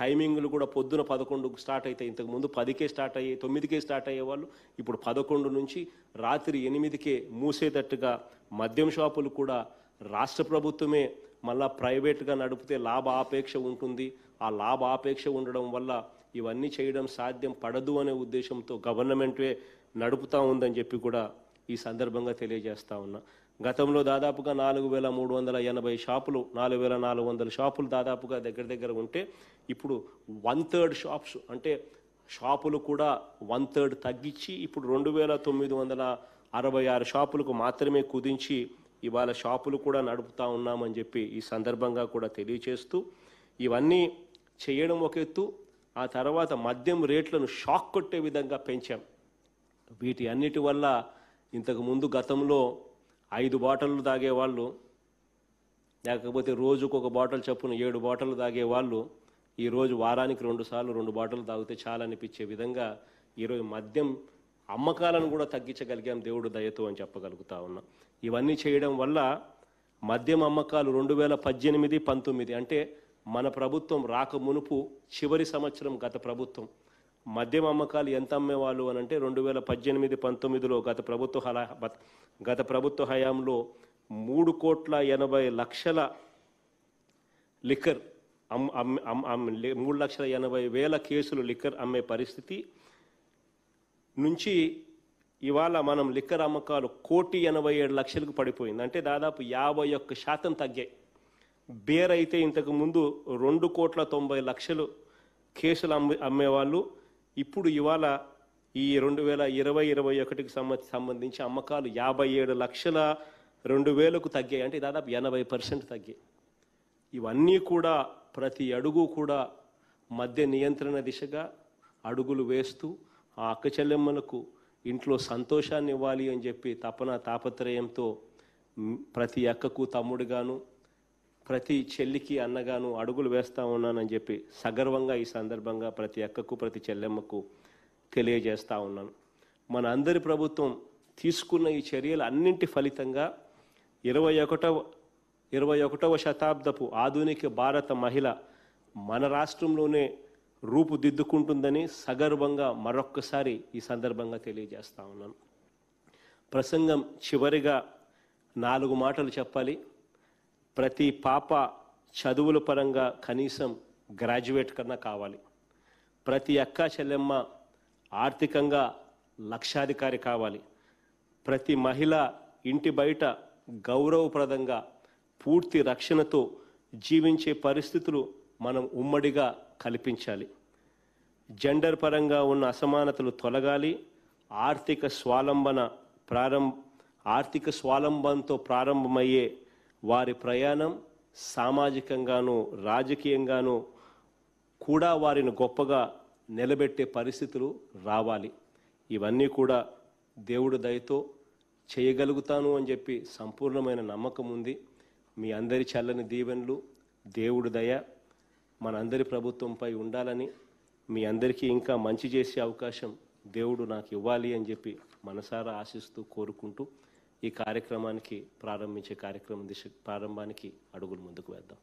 టైమింగ్లు కూడా పొద్దున పదకొండుకు స్టార్ట్ అయితే ఇంతకుముందు పదికే స్టార్ట్ అయ్యే తొమ్మిదికే స్టార్ట్ అయ్యేవాళ్ళు ఇప్పుడు పదకొండు నుంచి రాత్రి ఎనిమిదికే మూసేటట్టుగా మద్యం షాపులు కూడా రాష్ట్ర ప్రభుత్వమే మళ్ళా ప్రైవేట్గా నడిపితే లాభ ఆపేక్ష ఉంటుంది ఆ లాభ ఆపేక్ష ఉండడం వల్ల ఇవన్నీ చేయడం సాధ్యం పడదు అనే ఉద్దేశంతో గవర్నమెంటే నడుపుతూ ఉందని చెప్పి కూడా ఈ సందర్భంగా తెలియజేస్తా ఉన్నా గతంలో దాదాపుగా నాలుగు వేల మూడు వందల ఎనభై షాపులు నాలుగు వేల నాలుగు వందల షాపులు దాదాపుగా దగ్గర దగ్గర ఉంటే ఇప్పుడు వన్ థర్డ్ షాప్స్ అంటే షాపులు కూడా వన్ థర్డ్ తగ్గించి ఇప్పుడు రెండు వేల తొమ్మిది వందల అరవై ఆరు షాపులకు మాత్రమే కుదించి ఇవాళ షాపులు కూడా నడుపుతా ఉన్నామని చెప్పి ఈ సందర్భంగా కూడా తెలియచేస్తూ ఇవన్నీ చేయడం ఒక ఎత్తు ఆ తర్వాత మద్యం రేట్లను షాక్ కొట్టే విధంగా పెంచాం వీటి అన్నిటి వల్ల ఇంతకుముందు గతంలో ఐదు బాటిళ్ళు తాగేవాళ్ళు లేకపోతే రోజుకు ఒక బాటిల్ చప్పున ఏడు బాటలు తాగేవాళ్ళు ఈరోజు వారానికి రెండు సార్లు రెండు బాటలు తాగితే చాలా అనిపించే విధంగా ఈరోజు మద్యం అమ్మకాలను కూడా తగ్గించగలిగాం దేవుడు దయతో అని చెప్పగలుగుతా ఉన్నాం ఇవన్నీ చేయడం వల్ల మద్యం అమ్మకాలు రెండు వేల పద్దెనిమిది పంతొమ్మిది అంటే మన ప్రభుత్వం రాక మునుపు చివరి సంవత్సరం గత ప్రభుత్వం మద్యం అమ్మకాలు ఎంత అమ్మేవాళ్ళు అని అంటే రెండు వేల పద్దెనిమిది పంతొమ్మిదిలో గత ప్రభుత్వ హయా గత ప్రభుత్వ హయాంలో మూడు కోట్ల ఎనభై లక్షల లిక్కర్ మూడు లక్షల ఎనభై వేల కేసులు లిక్కర్ అమ్మే పరిస్థితి నుంచి ఇవాళ మనం లిక్కర్ అమ్మకాలు కోటి ఎనభై ఏడు లక్షలకు పడిపోయింది అంటే దాదాపు యాభై ఒక్క శాతం తగ్గాయి బేర్ అయితే ఇంతకుముందు రెండు కోట్ల తొంభై లక్షలు కేసులు అమ్మే అమ్మేవాళ్ళు ఇప్పుడు ఇవాళ ఈ రెండు వేల ఇరవై ఇరవై ఒకటికి సంబంధించి అమ్మకాలు యాభై ఏడు లక్షల రెండు వేలకు తగ్గాయి అంటే దాదాపు ఎనభై పర్సెంట్ తగ్గాయి ఇవన్నీ కూడా ప్రతి అడుగు కూడా మధ్య నియంత్రణ దిశగా అడుగులు వేస్తూ ఆ అక్క చెల్లెమ్మలకు ఇంట్లో సంతోషాన్ని ఇవ్వాలి అని చెప్పి తపన తాపత్రయంతో ప్రతి అక్కకు తమ్ముడుగాను ప్రతి చెల్లికి అన్నగాను అడుగులు వేస్తూ ఉన్నానని చెప్పి సగర్వంగా ఈ సందర్భంగా ప్రతి అక్కకు ప్రతి చెల్లెమ్మకు తెలియజేస్తూ ఉన్నాను మన అందరి ప్రభుత్వం తీసుకున్న ఈ చర్యలు అన్నింటి ఫలితంగా ఇరవై ఒకటవ ఇరవై ఒకటవ శతాబ్దపు ఆధునిక భారత మహిళ మన రాష్ట్రంలోనే రూపుదిద్దుకుంటుందని సగర్వంగా మరొక్కసారి ఈ సందర్భంగా తెలియజేస్తా ఉన్నాను ప్రసంగం చివరిగా నాలుగు మాటలు చెప్పాలి ప్రతి పాప చదువుల పరంగా కనీసం గ్రాడ్యుయేట్ కన్నా కావాలి ప్రతి అక్క చెల్లెమ్మ ఆర్థికంగా లక్షాధికారి కావాలి ప్రతి మహిళ ఇంటి బయట గౌరవప్రదంగా పూర్తి రక్షణతో జీవించే పరిస్థితులు మనం ఉమ్మడిగా కల్పించాలి జెండర్ పరంగా ఉన్న అసమానతలు తొలగాలి ఆర్థిక స్వాలంబన ప్రారం ఆర్థిక స్వాలంబనతో ప్రారంభమయ్యే వారి ప్రయాణం సామాజికంగాను రాజకీయంగాను కూడా వారిని గొప్పగా నిలబెట్టే పరిస్థితులు రావాలి ఇవన్నీ కూడా దేవుడు దయతో చేయగలుగుతాను అని చెప్పి సంపూర్ణమైన నమ్మకం ఉంది మీ అందరి చల్లని దీవెనలు దేవుడు దయ మనందరి ప్రభుత్వంపై ఉండాలని మీ అందరికీ ఇంకా మంచి చేసే అవకాశం దేవుడు నాకు ఇవ్వాలి అని చెప్పి మనసారా ఆశిస్తూ కోరుకుంటూ ఈ కార్యక్రమానికి ప్రారంభించే కార్యక్రమం దిశ ప్రారంభానికి అడుగులు ముందుకు వేద్దాం